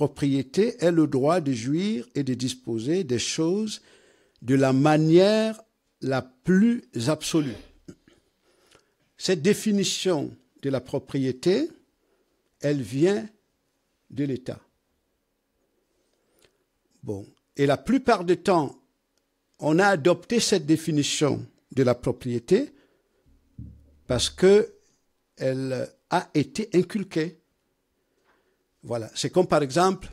propriété est le droit de jouir et de disposer des choses de la manière la plus absolue. Cette définition de la propriété, elle vient de l'État. Bon. Et la plupart du temps, on a adopté cette définition de la propriété parce que elle a été inculquée voilà. C'est comme par exemple,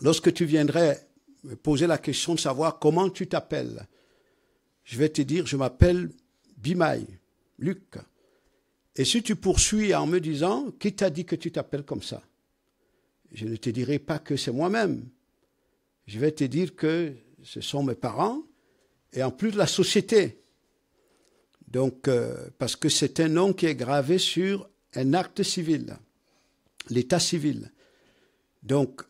lorsque tu viendrais me poser la question de savoir comment tu t'appelles, je vais te dire, je m'appelle Bimaï, Luc. Et si tu poursuis en me disant, qui t'a dit que tu t'appelles comme ça Je ne te dirai pas que c'est moi-même. Je vais te dire que ce sont mes parents et en plus la société. Donc, euh, parce que c'est un nom qui est gravé sur un acte civil, l'état civil. Donc,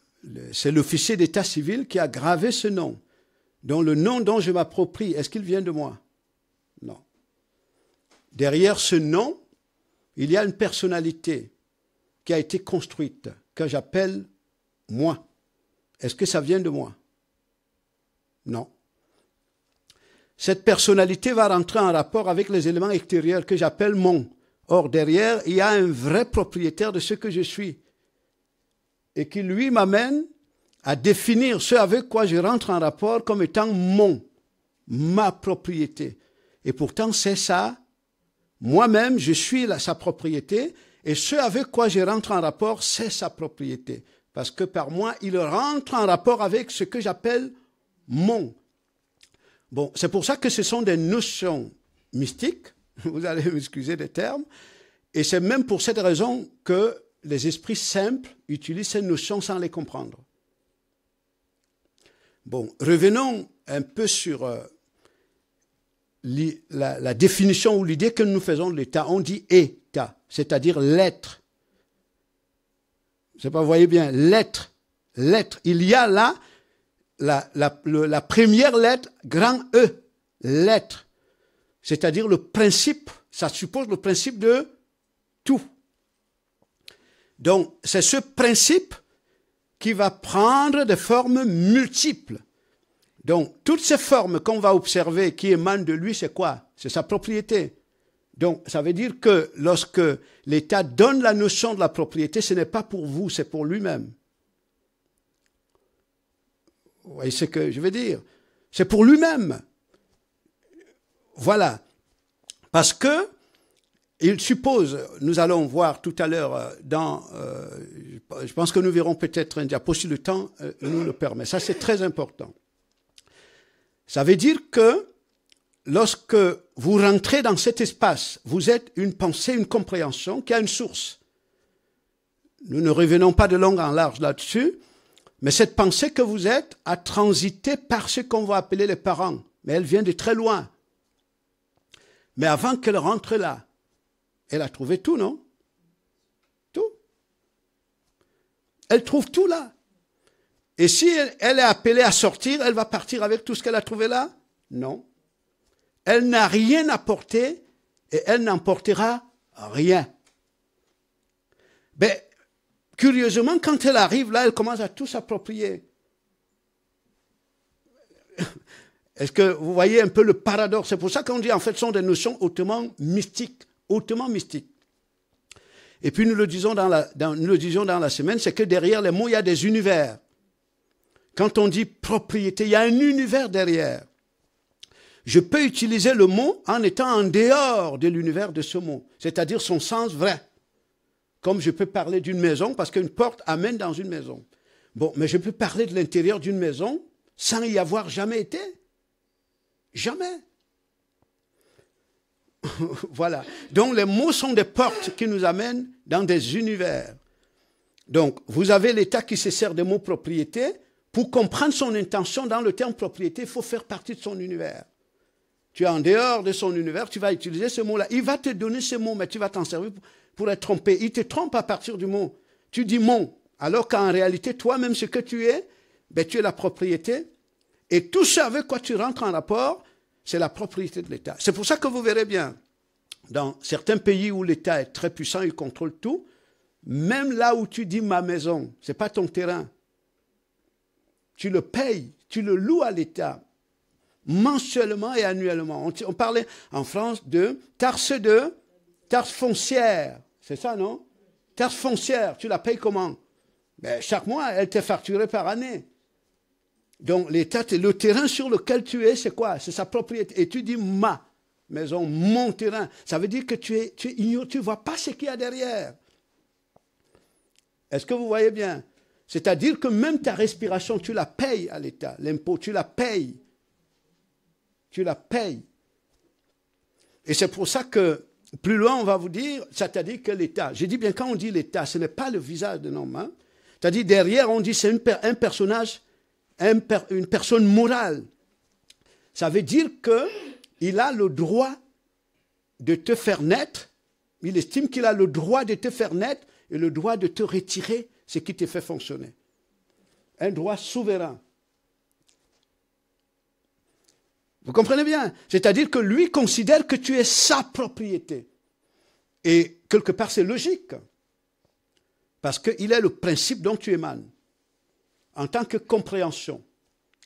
c'est l'officier d'état civil qui a gravé ce nom. dont le nom dont je m'approprie, est-ce qu'il vient de moi Non. Derrière ce nom, il y a une personnalité qui a été construite, que j'appelle moi. Est-ce que ça vient de moi Non. Cette personnalité va rentrer en rapport avec les éléments extérieurs que j'appelle mon. Or, derrière, il y a un vrai propriétaire de ce que je suis et qui lui m'amène à définir ce avec quoi je rentre en rapport comme étant mon, ma propriété. Et pourtant, c'est ça. Moi-même, je suis sa propriété, et ce avec quoi je rentre en rapport, c'est sa propriété. Parce que par moi, il rentre en rapport avec ce que j'appelle mon. Bon, c'est pour ça que ce sont des notions mystiques, vous allez m'excuser des termes, et c'est même pour cette raison que les esprits simples utilisent ces notions sans les comprendre. Bon, revenons un peu sur euh, la, définition ou l'idée que nous faisons de l'État. On dit État, c'est-à-dire l'être. pas, vous voyez bien, l'être, l'être. Il y a là la, la première lettre, grand E, l'être. C'est-à-dire le principe, ça suppose le principe de tout. Donc, c'est ce principe qui va prendre des formes multiples. Donc, toutes ces formes qu'on va observer qui émanent de lui, c'est quoi C'est sa propriété. Donc, ça veut dire que lorsque l'État donne la notion de la propriété, ce n'est pas pour vous, c'est pour lui-même. Vous voyez ce que je veux dire C'est pour lui-même. Voilà. Parce que il suppose, nous allons voir tout à l'heure euh, dans, euh, je pense que nous verrons peut-être un diapo si le temps euh, nous le permet. Ça, c'est très important. Ça veut dire que lorsque vous rentrez dans cet espace, vous êtes une pensée, une compréhension qui a une source. Nous ne revenons pas de long en large là-dessus, mais cette pensée que vous êtes a transité par ce qu'on va appeler les parents, mais elle vient de très loin. Mais avant qu'elle rentre là, elle a trouvé tout, non Tout. Elle trouve tout là. Et si elle, est appelée à sortir, elle va partir avec tout ce qu'elle a trouvé là Non. Elle n'a rien apporté et elle n'emportera rien. Mais ben, curieusement, quand elle arrive là, elle commence à tout s'approprier. Est-ce que vous voyez un peu le paradoxe C'est pour ça qu'on dit en fait ce sont des notions hautement mystiques hautement mystique. Et puis nous le disons dans la, le disons dans la semaine, c'est que derrière les mots, il y a des univers. Quand on dit propriété, il y a un univers derrière. Je peux utiliser le mot en étant en dehors de l'univers de ce mot, c'est-à-dire son sens vrai. Comme je peux parler d'une maison parce qu'une porte amène dans une maison. Bon, mais je peux parler de l'intérieur d'une maison sans y avoir jamais été. Jamais. voilà. Donc les mots sont des portes qui nous amènent dans des univers. Donc vous avez l'État qui se sert des mots propriété. Pour comprendre son intention dans le terme propriété, il faut faire partie de son univers. Tu es en dehors de son univers, tu vas utiliser ce mot-là. Il va te donner ce mot, mais tu vas t'en servir pour être trompé. Il te trompe à partir du mot. Tu dis mon, alors qu'en réalité, toi-même, ce que tu es, ben, tu es la propriété. Et tout ce avec quoi tu rentres en rapport, c'est la propriété de l'État. C'est pour ça que vous verrez bien, dans certains pays où l'État est très puissant, il contrôle tout, même là où tu dis ma maison, ce n'est pas ton terrain. Tu le payes, tu le loues à l'État, mensuellement et annuellement. On, parlait en France de tarse de tarse foncière. C'est ça, non Tarse foncière, tu la payes comment ben, Chaque mois, elle t'est facturée par année. Donc l'État, le terrain sur lequel tu es, c'est quoi C'est sa propriété. Et tu dis ma maison, mon terrain. Ça veut dire que tu es, tu ignores, vois pas ce qu'il y a derrière. Est-ce que vous voyez bien C'est-à-dire que même ta respiration, tu la payes à l'État, l'impôt, tu la payes. Tu la payes. Et c'est pour ça que plus loin, on va vous dire, ça t'a dire que l'État, j'ai dit bien quand on dit l'État, ce n'est pas le visage de homme. Hein. C'est-à-dire derrière, on dit c'est un personnage une personne morale. Ça veut dire qu'il a le droit de te faire naître. Il estime qu'il a le droit de te faire naître et le droit de te retirer ce qui te fait fonctionner. Un droit souverain. Vous comprenez bien C'est-à-dire que lui considère que tu es sa propriété. Et quelque part, c'est logique. Parce qu'il est le principe dont tu émanes en tant que compréhension,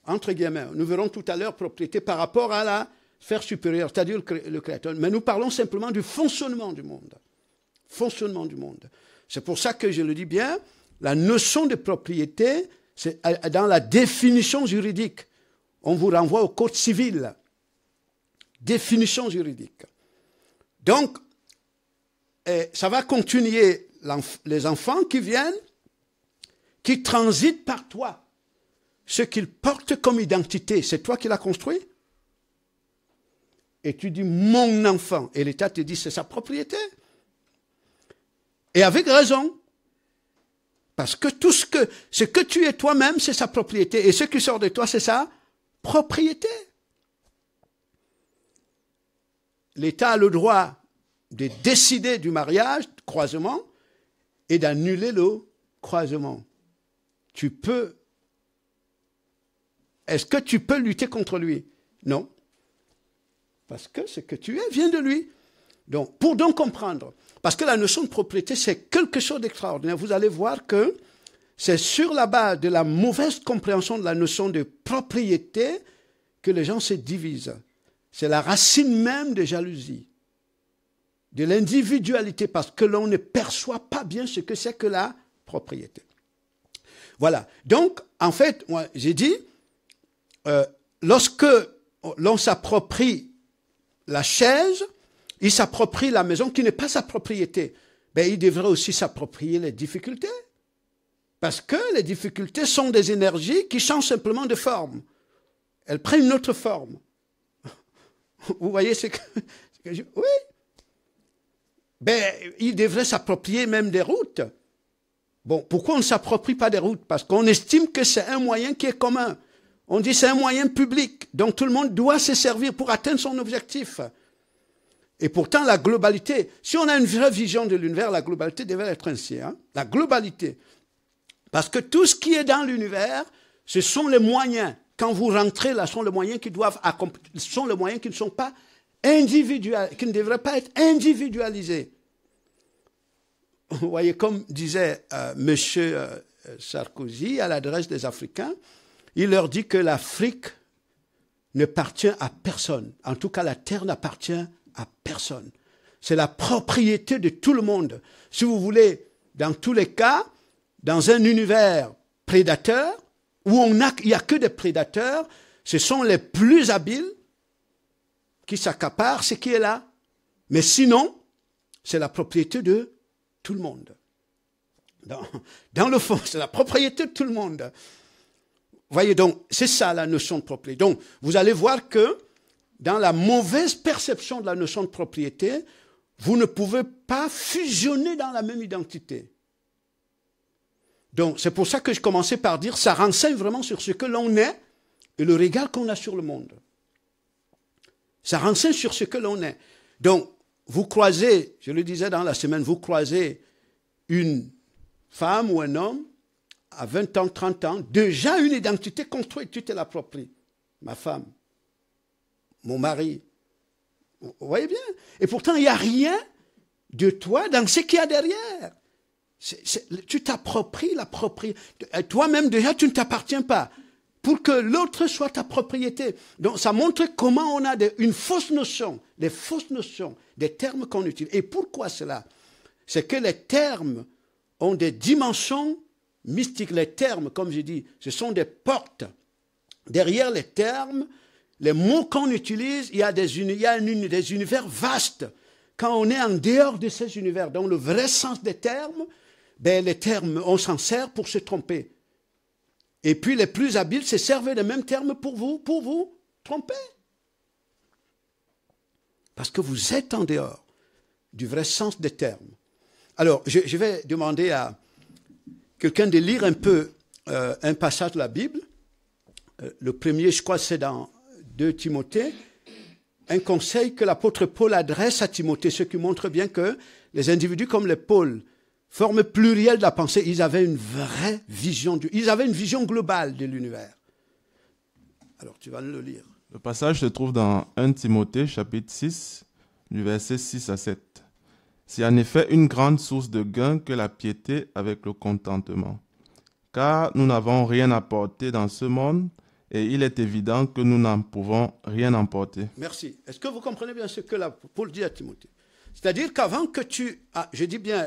entre guillemets, nous verrons tout à l'heure propriété par rapport à la sphère supérieure, c'est-à-dire le créateur. Mais nous parlons simplement du fonctionnement du monde. Fonctionnement du monde. C'est pour ça que je le dis bien, la notion de propriété, c'est euh, dans la définition juridique. On vous renvoie au code civil. Définition juridique. Donc, eh, ça va continuer les enfants qui viennent qui transite par toi. Ce qu'il porte comme identité, c'est toi qui l'as construit Et tu dis mon enfant, et l'État te dit c'est sa propriété. Et avec raison, parce que tout ce que, ce que tu es toi-même, c'est sa propriété. Et ce qui sort de toi, c'est sa propriété. L'État a le droit de décider du mariage, croisement, et d'annuler le croisement tu peux... Est-ce que tu peux lutter contre lui Non. Parce que ce que tu es vient de lui. Donc, pour donc comprendre, parce que la notion de propriété, c'est quelque chose d'extraordinaire. Vous allez voir que c'est sur la base de la mauvaise compréhension de la notion de propriété que les gens se divisent. C'est la racine même de jalousie, de l'individualité, parce que l'on ne perçoit pas bien ce que c'est que la propriété. Voilà. Donc, en fait, moi, j'ai dit, euh, lorsque l'on s'approprie la chaise, il s'approprie la maison qui n'est pas sa propriété. Ben, il devrait aussi s'approprier les difficultés. Parce que les difficultés sont des énergies qui changent simplement de forme. Elles prennent une autre forme. Vous voyez ce que, Oui. Ben, il devrait s'approprier même des routes. Bon, pourquoi on ne s'approprie pas des routes Parce qu'on estime que c'est un moyen qui est commun. On dit c'est un moyen public, donc tout le monde doit se servir pour atteindre son objectif. Et pourtant, la globalité, si on a une vraie vision de l'univers, la globalité devrait être ainsi. Hein. La globalité. Parce que tout ce qui est dans l'univers, ce sont les moyens. Quand vous rentrez là, ce sont les moyens qui doivent accomplir, sont les moyens qui ne sont pas individuels, qui ne devraient pas être individualisés vous voyez, comme disait euh, M. Euh, Sarkozy à l'adresse des Africains, il leur dit que l'Afrique ne partient à personne. En tout cas, la terre n'appartient à personne. C'est la propriété de tout le monde. Si vous voulez, dans tous les cas, dans un univers prédateur, où on il n'y a que des prédateurs, ce sont les plus habiles qui s'accaparent ce qui est là. Mais sinon, c'est la propriété de tout le monde. Dans, le fond, c'est la propriété de tout le monde. Voyez donc, c'est ça la notion de propriété. Donc, vous allez voir que dans la mauvaise perception de la notion de propriété, vous ne pouvez pas fusionner dans la même identité. Donc, c'est pour ça que je commençais par dire, ça renseigne vraiment sur ce que l'on est et le regard qu'on a sur le monde. Ça renseigne sur ce que l'on est. Donc, vous croisez, je le disais dans la semaine, vous croisez une femme ou un homme à 20 ans, 30 ans, déjà une identité construite, tu te l'appropries. Ma femme, mon mari. Vous voyez bien Et pourtant, il n'y a rien de toi dans ce qu'il y a derrière. tu t'appropries, l'appropries. Toi-même, déjà, tu ne t'appartiens pas pour que l'autre soit ta propriété. Donc ça montre comment on a une fausse notion, des fausses notions, des termes qu'on utilise. Et pourquoi cela C'est que les termes ont des dimensions mystiques. Les termes, comme je dis, ce sont des portes. Derrière les termes, les mots qu'on utilise, il y a, des, univers vastes. Quand on est en dehors de ces univers, dans le vrai sens des termes, ben les termes, on s'en sert pour se tromper et puis les plus habiles se servaient les mêmes termes pour vous, pour vous tromper. Parce que vous êtes en dehors du vrai sens des termes. Alors, je, vais demander à quelqu'un de lire un peu euh, un passage de la Bible. Euh, le premier, je crois, c'est dans 2 Timothée. Un conseil que l'apôtre Paul adresse à Timothée, ce qui montre bien que les individus comme les Paul, forme plurielle de la pensée, ils avaient une vraie vision du, ils avaient une vision globale de l'univers. Alors tu vas le lire. Le passage se trouve dans 1 Timothée chapitre 6 du verset 6 à 7. C'est en effet une grande source de gain que la piété avec le contentement. Car nous n'avons rien apporté dans ce monde et il est évident que nous n'en pouvons rien emporter. Merci. Est-ce que vous comprenez bien ce que Paul dit à Timothée C'est-à-dire qu'avant que tu... je dis bien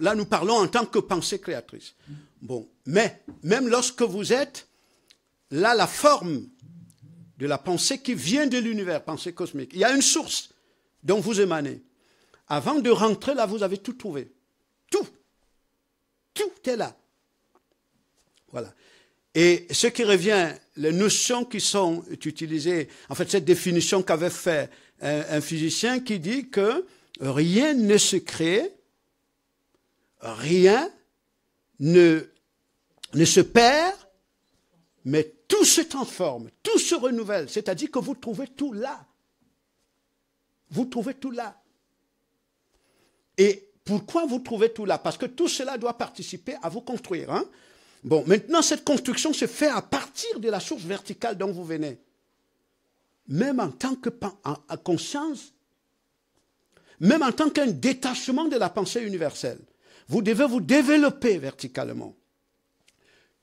là, nous parlons en tant que pensée créatrice. Bon, mais même lorsque vous êtes là, la forme de la pensée qui vient de l'univers, pensée cosmique, il y a une source dont vous émanez. Avant de rentrer là, vous avez tout trouvé. Tout. Tout est là. Voilà. Et ce qui revient, les notions qui sont utilisées, en fait, cette définition qu'avait fait un, physicien qui dit que rien ne se crée rien ne, se perd, mais tout se transforme, tout se renouvelle. C'est-à-dire que vous trouvez tout là. Vous trouvez tout là. Et pourquoi vous trouvez tout là Parce que tout cela doit participer à vous construire. Hein bon, maintenant, cette construction se fait à partir de la source verticale dont vous venez. Même en tant que conscience, même en tant qu'un détachement de la pensée universelle. Vous devez vous développer verticalement.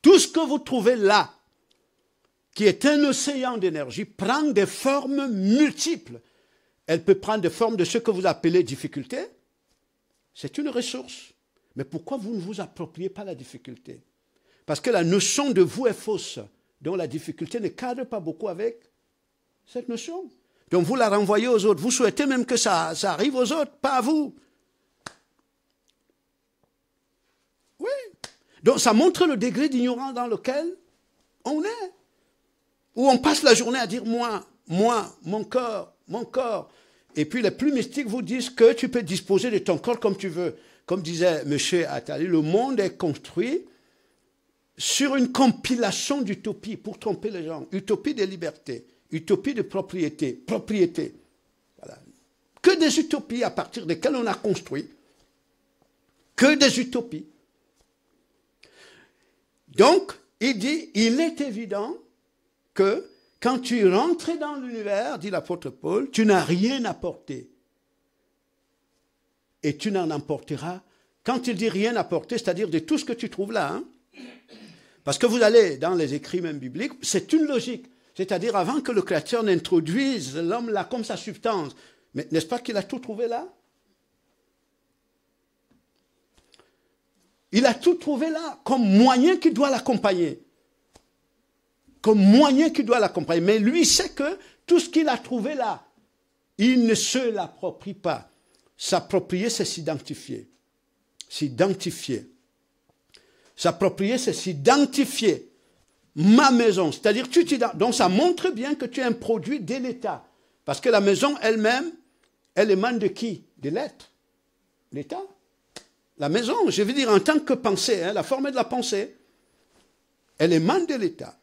Tout ce que vous trouvez là, qui est un océan d'énergie, prend des formes multiples. Elle peut prendre des formes de ce que vous appelez difficulté. C'est une ressource. Mais pourquoi vous ne vous appropriez pas la difficulté Parce que la notion de vous est fausse, dont la difficulté ne cadre pas beaucoup avec cette notion. Donc vous la renvoyez aux autres. Vous souhaitez même que ça, ça arrive aux autres, pas à vous. Oui. Donc ça montre le degré d'ignorance dans lequel on est. Où on passe la journée à dire moi, moi, mon corps, mon corps. Et puis les plus mystiques vous disent que tu peux disposer de ton corps comme tu veux. Comme disait M. Attali, le monde est construit sur une compilation d'utopies pour tromper les gens. Utopie de liberté, utopie de propriété, propriété. Que des utopies à partir desquelles on a construit. Que des utopies. Donc, il dit, il est évident que quand tu rentres dans l'univers, dit l'apôtre Paul, tu n'as rien apporté. Et tu n'en emporteras. Quand il dit rien apporté, c'est-à-dire de tout ce que tu trouves là, hein. parce que vous allez dans les écrits même bibliques, c'est une logique. C'est-à-dire avant que le Créateur n'introduise l'homme là comme sa substance. Mais n'est-ce pas qu'il a tout trouvé là Il a tout trouvé là comme moyen qui doit l'accompagner. Comme moyen qui doit l'accompagner. Mais lui sait que tout ce qu'il a trouvé là, il ne se l'approprie pas. S'approprier, c'est s'identifier. S'identifier. S'approprier, c'est s'identifier. Ma maison, c'est-à-dire tu Donc ça montre bien que tu es un produit de l'État. Parce que la maison elle-même, elle émane de qui De l'être. L'État. La maison, je veux dire, en tant que pensée, hein, la forme de la pensée, elle émane de l'État.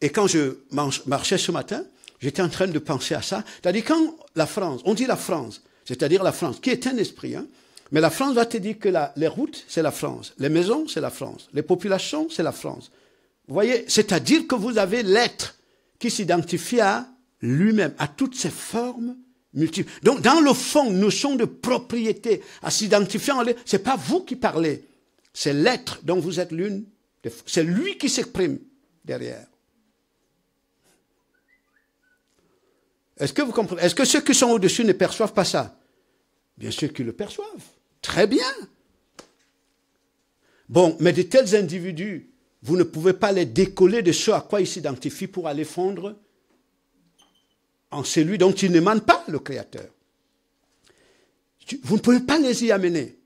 Et quand je marchais ce matin, j'étais en train de penser à ça. C'est-à-dire quand la France, on dit la France, c'est-à-dire la France, qui est un esprit, hein, mais la France va te dire que les routes, c'est la France, les maisons, c'est la France, les populations, c'est la France. Vous voyez, c'est-à-dire que vous avez l'être qui s'identifie à lui-même, à toutes ses formes donc, dans le fond, nous sommes de propriété, à s'identifier en c'est pas vous qui parlez, c'est l'être dont vous êtes l'une, c'est lui qui s'exprime derrière. Est-ce que vous comprenez Est-ce que ceux qui sont au-dessus ne perçoivent pas ça Bien sûr qu'ils le perçoivent. Très bien. Bon, mais de tels individus, vous ne pouvez pas les décoller de ce à quoi ils s'identifient pour aller fondre en celui dont il n'émane pas le Créateur. Vous ne pouvez pas les y amener.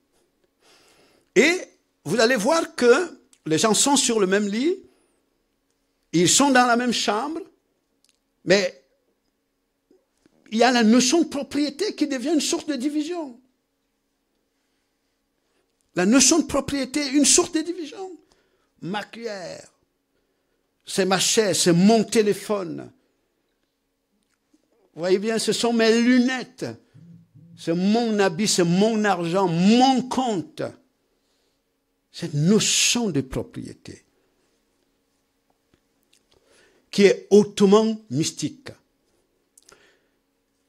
Et vous allez voir que les gens sont sur le même lit, ils sont dans la même chambre, mais il y a la notion de propriété qui devient une source de division. La notion de propriété, une source de division. Ma cuillère, c'est ma chaise, c'est mon téléphone, voyez bien, ce sont mes lunettes. C'est mon habit, c'est mon argent, mon compte. Cette notion de propriété qui est hautement mystique.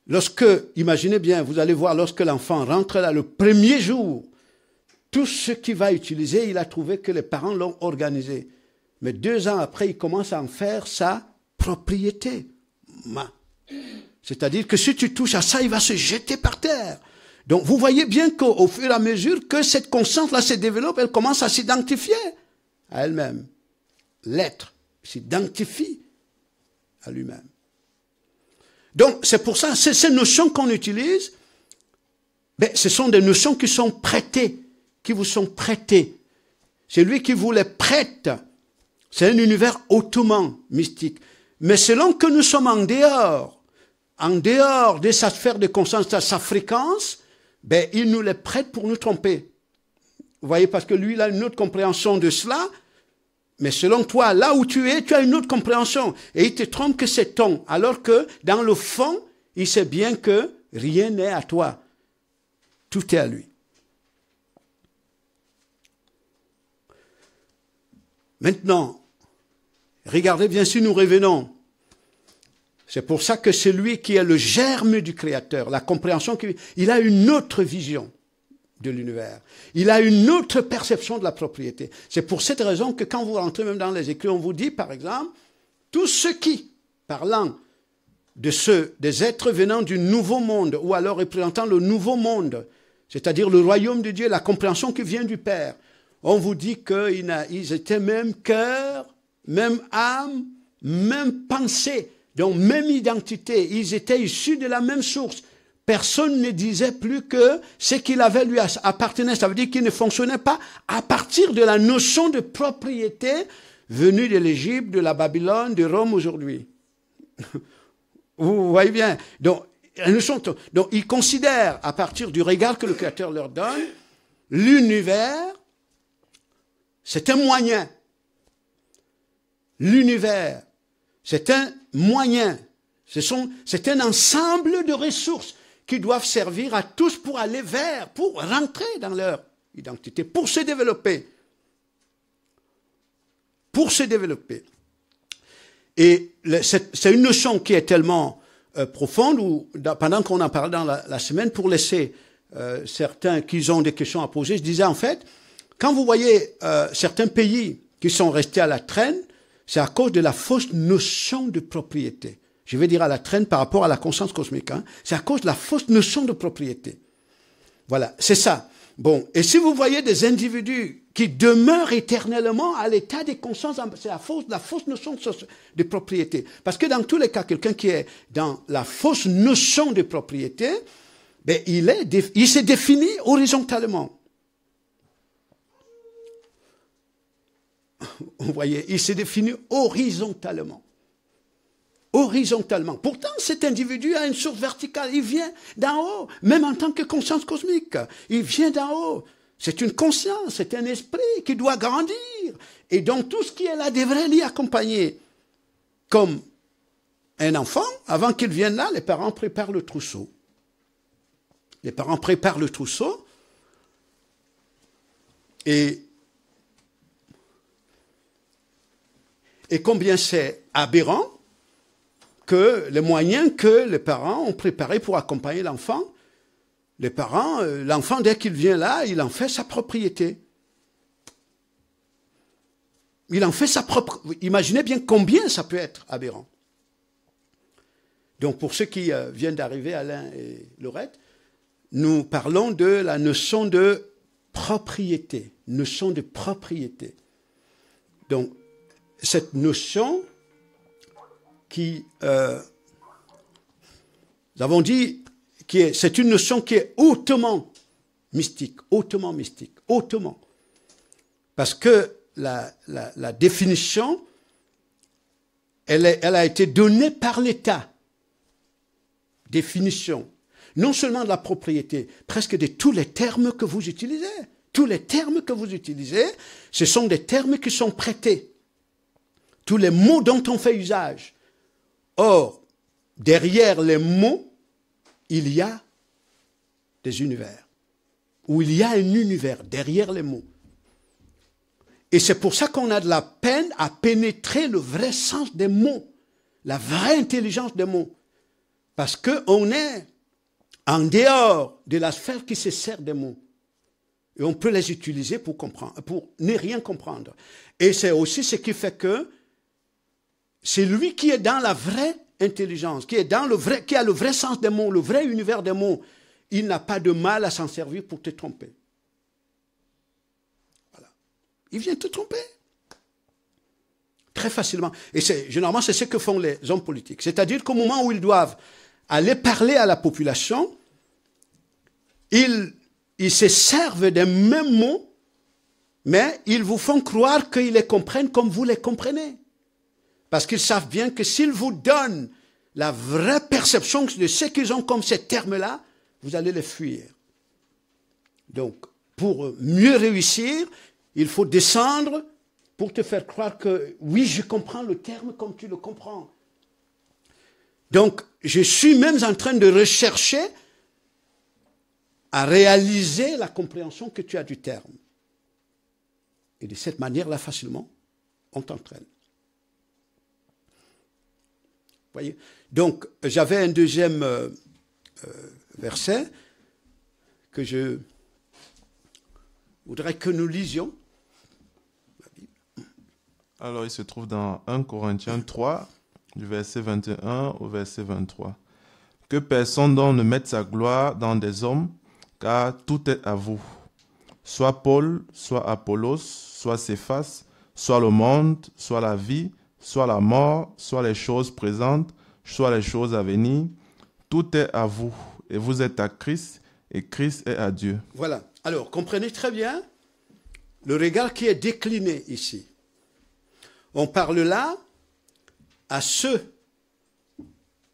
Lorsque, imaginez bien, vous allez voir, lorsque l'enfant rentre là, le premier jour, tout ce qu'il va utiliser, il a trouvé que les parents l'ont organisé. Mais deux ans après, il commence à en faire sa propriété. C'est-à-dire que si tu touches à ça, il va se jeter par terre. Donc vous voyez bien qu'au fur et à mesure que cette conscience-là se développe, elle commence à s'identifier à elle-même. L'être s'identifie à lui-même. Donc c'est pour ça, ces notions qu'on utilise, ben, ce sont des notions qui sont prêtées, qui vous sont prêtées. C'est lui qui vous les prête. C'est un univers hautement mystique. Mais selon que nous sommes en dehors en dehors de sa sphère de conscience, de sa fréquence, ben, il nous les prête pour nous tromper. Vous voyez, parce que lui, il a une autre compréhension de cela, mais selon toi, là où tu es, tu as une autre compréhension. Et il te trompe que c'est ton, alors que dans le fond, il sait bien que rien n'est à toi. Tout est à lui. Maintenant, regardez bien si nous revenons c'est pour ça que celui qui est le germe du Créateur, la compréhension, il a une autre vision de l'univers. Il a une autre perception de la propriété. C'est pour cette raison que quand vous rentrez même dans les écrits, on vous dit, par exemple, tous ceux qui, parlant de ceux, des êtres venant du nouveau monde, ou alors représentant le nouveau monde, c'est-à-dire le royaume de Dieu, la compréhension qui vient du Père, on vous dit qu'ils étaient même cœur, même âme, même pensée donc même identité, ils étaient issus de la même source. Personne ne disait plus que ce qu'il avait lui appartenait, ça veut dire qu'il ne fonctionnait pas à partir de la notion de propriété venue de l'Égypte, de la Babylone, de Rome aujourd'hui. Vous voyez bien. Donc, donc, ils considèrent, à partir du regard que le Créateur leur donne, l'univers, c'est un moyen. L'univers, c'est un moyens. Ce sont, c'est un ensemble de ressources qui doivent servir à tous pour aller vers, pour rentrer dans leur identité, pour se développer. Pour se développer. Et c'est une notion qui est tellement euh, profonde, pendant qu'on en parlait dans la, semaine, pour laisser euh, certains qui ont des questions à poser, je disais en fait, quand vous voyez euh, certains pays qui sont restés à la traîne, c'est à cause de la fausse notion de propriété. Je vais dire à la traîne par rapport à la conscience cosmique. Hein. C'est à cause de la fausse notion de propriété. Voilà, c'est ça. Bon, et si vous voyez des individus qui demeurent éternellement à l'état des consciences, hein, c'est cause de la fausse notion de propriété. Parce que dans tous les cas, quelqu'un qui est dans la fausse notion de propriété, ben, il, est, il se définit horizontalement. vous voyez, il s'est défini horizontalement. Horizontalement. Pourtant, cet individu a une source verticale. Il vient d'en haut, même en tant que conscience cosmique. Il vient d'en haut. C'est une conscience, c'est un esprit qui doit grandir. Et donc tout ce qui est là devrait l'y accompagner. Comme un enfant, avant qu'il vienne là, les parents préparent le trousseau. Les parents préparent le trousseau. Et et combien c'est aberrant que les moyens que les parents ont préparés pour accompagner l'enfant, les parents, euh, l'enfant, dès qu'il vient là, il en fait sa propriété. Il en fait sa propre... Imaginez bien combien ça peut être aberrant. Donc pour ceux qui euh, viennent d'arriver, Alain et Laurette, nous parlons de la notion de propriété, notion de propriété. Donc cette notion qui, euh, nous avons dit, qui est, c'est une notion qui est hautement mystique, hautement mystique, hautement. Parce que la, définition, elle a été donnée par l'État. Définition. Non seulement de la propriété, presque de tous les termes que vous utilisez. Tous les termes que vous utilisez, ce sont des termes qui sont prêtés tous les mots dont on fait usage. Or, derrière les mots, il y a des univers. Ou il y a un univers derrière les mots. Et c'est pour ça qu'on a de la peine à pénétrer le vrai sens des mots, la vraie intelligence des mots. Parce qu'on est en dehors de la sphère qui se sert des mots. Et on peut les utiliser pour comprendre, pour ne rien comprendre. Et c'est aussi ce qui fait que c'est lui qui est dans la vraie intelligence, qui est dans le vrai, qui a le vrai sens des mots, le vrai univers des mots. Il n'a pas de mal à s'en servir pour te tromper. Voilà. Il vient te tromper. Très facilement. Et c'est, généralement, c'est ce que font les hommes politiques. C'est-à-dire qu'au moment où ils doivent aller parler à la population, ils se servent des mêmes mots, mais ils vous font croire qu'ils les comprennent comme vous les comprenez. Parce qu'ils savent bien que s'ils vous donnent la vraie perception de ce qu'ils ont comme ces termes-là, vous allez les fuir. Donc, pour mieux réussir, il faut descendre pour te faire croire que oui, je comprends le terme comme tu le comprends. Donc, je suis même en train de rechercher à réaliser la compréhension que tu as du terme. Et de cette manière-là, facilement, on t'entraîne. Donc, j'avais un deuxième euh, euh, verset que je voudrais que nous lisions. Alors, il se trouve dans 1 Corinthiens 3, du verset 21 au verset 23. Que personne ne mette sa gloire dans des hommes, car tout est à vous. Soit Paul, soit Apollos, soit Céphas, soit le monde, soit la vie, soit la mort, soit les choses présentes, soit les choses à venir. Tout est à vous et vous êtes à Christ et Christ est à Dieu. Voilà. Alors, comprenez très bien le regard qui est décliné ici. On parle là à ceux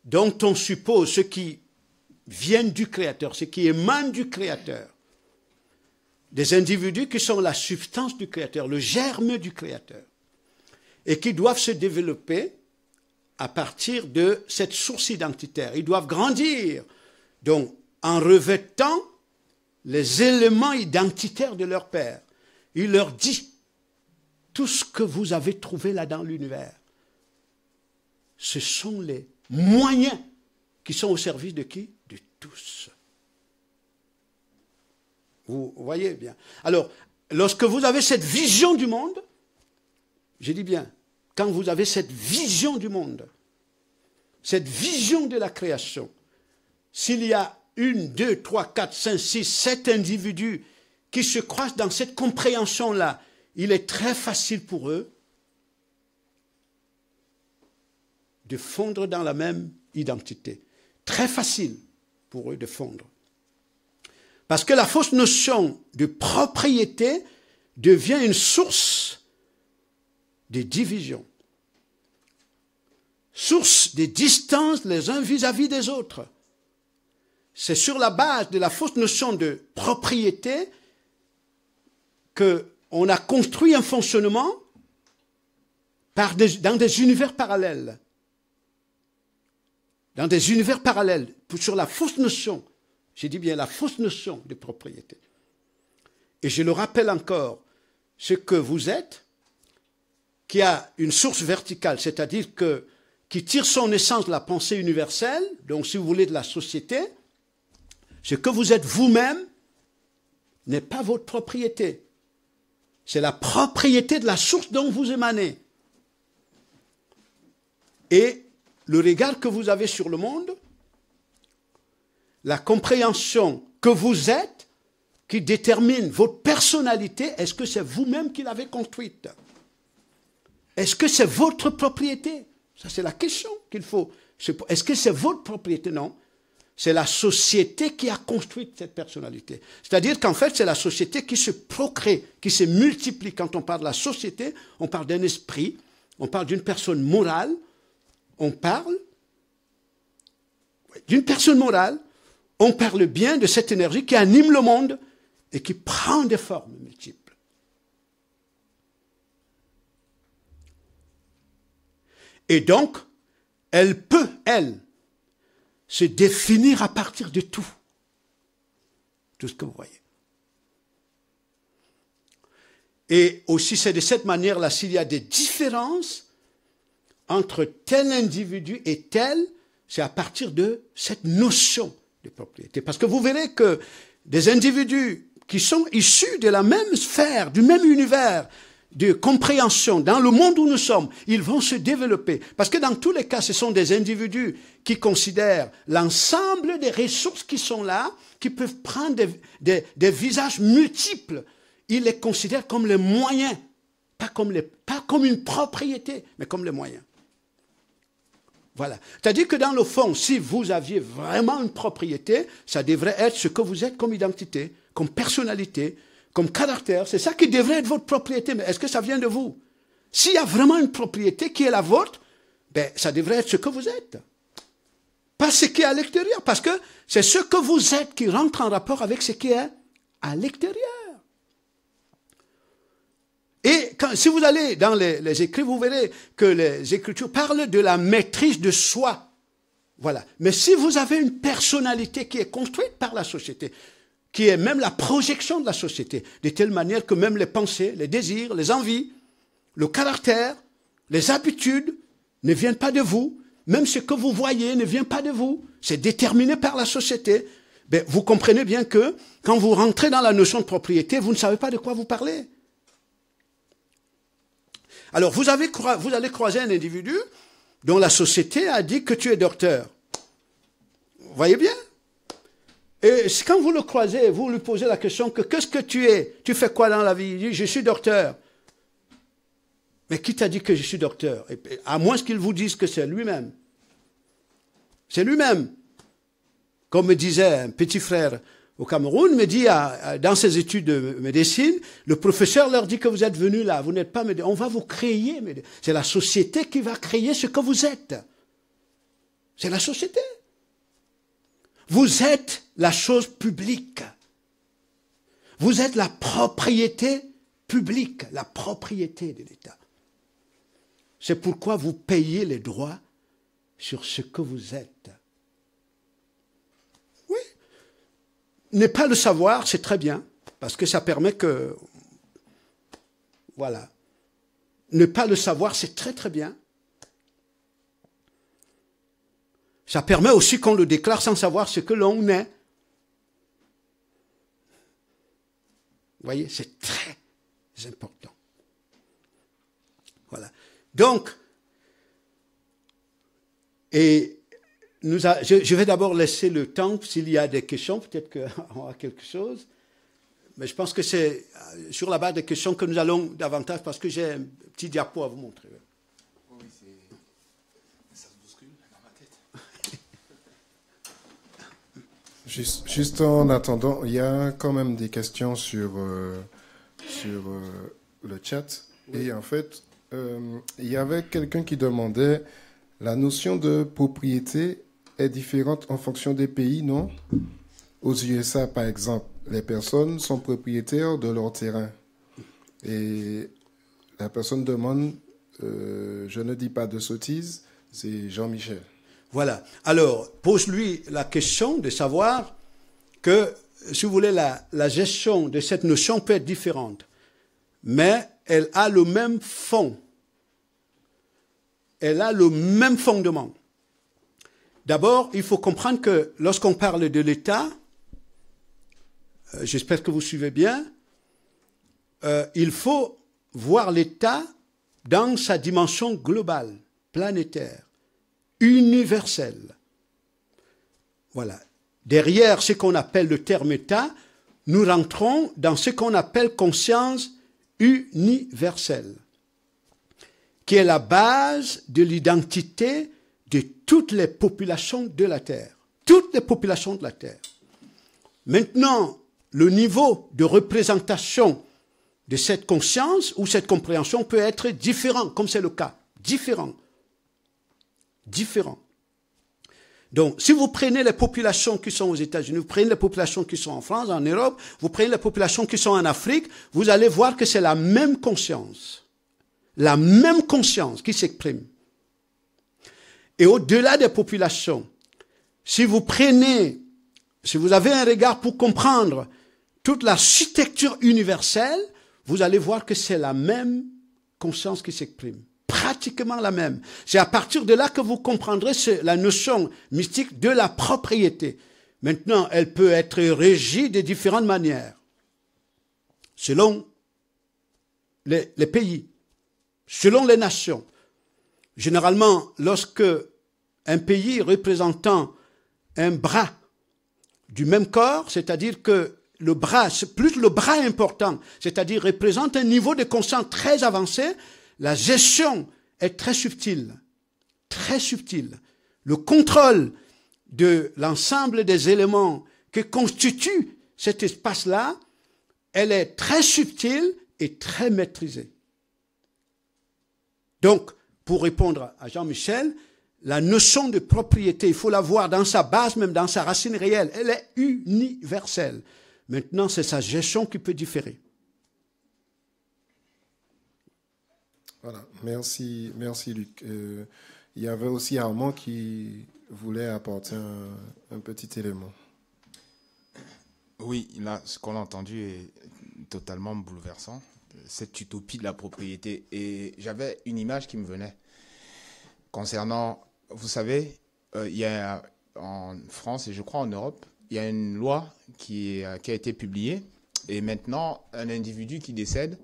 dont on suppose, ceux qui viennent du Créateur, ceux qui émanent du Créateur, des individus qui sont la substance du Créateur, le germe du Créateur et qui doivent se développer à partir de cette source identitaire. Ils doivent grandir, donc en revêtant les éléments identitaires de leur père. Il leur dit tout ce que vous avez trouvé là dans l'univers. Ce sont les moyens qui sont au service de qui De tous. Vous voyez bien. Alors, lorsque vous avez cette vision du monde, je dis bien, quand vous avez cette vision du monde, cette vision de la création, s'il y a une, deux, trois, quatre, cinq, six, sept individus qui se croisent dans cette compréhension-là, il est très facile pour eux de fondre dans la même identité. Très facile pour eux de fondre. Parce que la fausse notion de propriété devient une source des divisions. source des distances les uns vis-à-vis des autres. C'est sur la base de la fausse notion de propriété que on a construit un fonctionnement dans des univers parallèles. Dans des univers parallèles, sur la fausse notion, j'ai dit bien la fausse notion de propriété. Et je le rappelle encore, ce que vous êtes, qui a une source verticale, c'est-à-dire que qui tire son essence de la pensée universelle, donc si vous voulez de la société, ce que vous êtes vous-même n'est pas votre propriété. C'est la propriété de la source dont vous émanez. Et le regard que vous avez sur le monde, la compréhension que vous êtes, qui détermine votre personnalité, est-ce que c'est vous-même qui l'avez construite est-ce que c'est votre propriété Ça, c'est la question qu'il faut. Est-ce que c'est votre propriété Non. C'est la société qui a construit cette personnalité. C'est-à-dire qu'en fait, c'est la société qui se procrée, qui se multiplie. Quand on parle de la société, on parle d'un esprit, on parle d'une personne morale, on parle d'une personne morale, on parle bien de cette énergie qui anime le monde et qui prend des formes multiples. Et donc, elle peut, elle, se définir à partir de tout. Tout ce que vous voyez. Et aussi, c'est de cette manière-là, s'il y a des différences entre tel individu et tel, c'est à partir de cette notion de propriété. Parce que vous verrez que des individus qui sont issus de la même sphère, du même univers, de compréhension dans le monde où nous sommes, ils vont se développer. Parce que dans tous les cas, ce sont des individus qui considèrent l'ensemble des ressources qui sont là, qui peuvent prendre des, visages multiples. Ils les considèrent comme les moyens, pas comme, les, pas comme une propriété, mais comme les moyens. Voilà. C'est-à-dire que dans le fond, si vous aviez vraiment une propriété, ça devrait être ce que vous êtes comme identité, comme personnalité, comme caractère, c'est ça qui devrait être votre propriété. Mais est-ce que ça vient de vous S'il y a vraiment une propriété qui est la vôtre, ben, ça devrait être ce que vous êtes. Pas ce qui est à l'extérieur, parce que c'est ce que vous êtes qui rentre en rapport avec ce qui est à l'extérieur. Et quand, si vous allez dans les, les écrits, vous verrez que les écritures parlent de la maîtrise de soi. Voilà. Mais si vous avez une personnalité qui est construite par la société, qui est même la projection de la société, de telle manière que même les pensées, les désirs, les envies, le caractère, les habitudes ne viennent pas de vous, même ce que vous voyez ne vient pas de vous, c'est déterminé par la société. Ben, vous comprenez bien que quand vous rentrez dans la notion de propriété, vous ne savez pas de quoi vous parlez. Alors vous, avez, vous allez croiser un individu dont la société a dit que tu es docteur. Vous voyez bien et quand vous le croisez, vous lui posez la question que qu'est-ce que tu es Tu fais quoi dans la vie Il dit, je suis docteur. Mais qui t'a dit que je suis docteur À moins qu'il vous dise que c'est lui-même. C'est lui-même. Comme me disait un petit frère au Cameroun, me dit dans ses études de médecine, le professeur leur dit que vous êtes venu là, vous n'êtes pas médecin. On va vous créer. C'est la société qui va créer ce que vous êtes. C'est la société. Vous êtes la chose publique. Vous êtes la propriété publique, la propriété de l'État. C'est pourquoi vous payez les droits sur ce que vous êtes. Oui. Ne pas le savoir, c'est très bien, parce que ça permet que... Voilà. Ne pas le savoir, c'est très très bien, Ça permet aussi qu'on le déclare sans savoir ce que l'on est. Vous voyez, c'est très important. Voilà. Donc, et nous je, je, vais d'abord laisser le temps, s'il y a des questions, peut-être qu'on a quelque chose. Mais je pense que c'est euh, sur la base des questions que nous allons davantage, parce que j'ai un petit diapo à vous montrer. Juste, en attendant, il y a quand même des questions sur, euh, sur euh, le chat. Et en fait, euh, il y avait quelqu'un qui demandait, la notion de propriété est différente en fonction des pays, non Aux USA, par exemple, les personnes sont propriétaires de leur terrain. Et la personne demande, je ne dis pas de sottises, c'est Jean-Michel. Voilà. Alors, pose-lui la question de savoir que, si vous voulez, la, gestion de cette notion peut être différente, mais elle a le même fond. Elle a le même fondement. D'abord, il faut comprendre que lorsqu'on parle de l'État, euh, j'espère que vous suivez bien, euh, il faut voir l'État dans sa dimension globale, planétaire universelle. Voilà. Derrière ce qu'on appelle le terme État, nous rentrons dans ce qu'on appelle conscience universelle, qui est la base de l'identité de toutes les populations de la Terre. Toutes les populations de la Terre. Maintenant, le niveau de représentation de cette conscience ou cette compréhension peut être différent, comme c'est le cas, différent Différent. Donc, si vous prenez les populations qui sont aux États-Unis, vous prenez les populations qui sont en France, en Europe, vous prenez les populations qui sont en Afrique, vous allez voir que c'est la même conscience, la même conscience qui s'exprime. Et au-delà des populations, si vous prenez, si vous avez un regard pour comprendre toute l'architecture universelle, vous allez voir que c'est la même conscience qui s'exprime pratiquement la même. C'est à partir de là que vous comprendrez la notion mystique de la propriété. Maintenant, elle peut être régie de différentes manières, selon les, pays, selon les nations. Généralement, lorsque un pays représentant un bras du même corps, c'est-à-dire que le bras, plus le bras important, c'est-à-dire représente un niveau de conscience très avancé, la gestion est très subtile, très subtile. Le contrôle de l'ensemble des éléments que constitue cet espace-là, elle est très subtile et très maîtrisée. Donc, pour répondre à Jean-Michel, la notion de propriété, il faut la voir dans sa base, même dans sa racine réelle. Elle est universelle. Maintenant, c'est sa gestion qui peut différer. Voilà, merci, merci Luc. Euh, il y avait aussi Armand qui voulait apporter un, petit élément. Oui, là, ce qu'on a entendu est totalement bouleversant, cette utopie de la propriété. Et j'avais une image qui me venait concernant, vous savez, euh, il y a en France et je crois en Europe, il y a une loi qui, qui a été publiée. Et maintenant, un individu qui décède,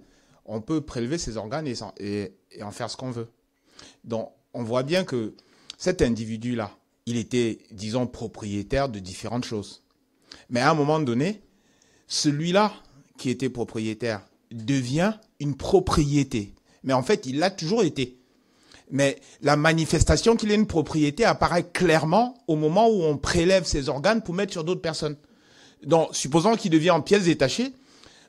on peut prélever ses organes et, en faire ce qu'on veut. Donc, on voit bien que cet individu-là, il était, disons, propriétaire de différentes choses. Mais à un moment donné, celui-là qui était propriétaire devient une propriété. Mais en fait, il l'a toujours été. Mais la manifestation qu'il est une propriété apparaît clairement au moment où on prélève ses organes pour mettre sur d'autres personnes. Donc, supposons qu'il devient en pièces détachées,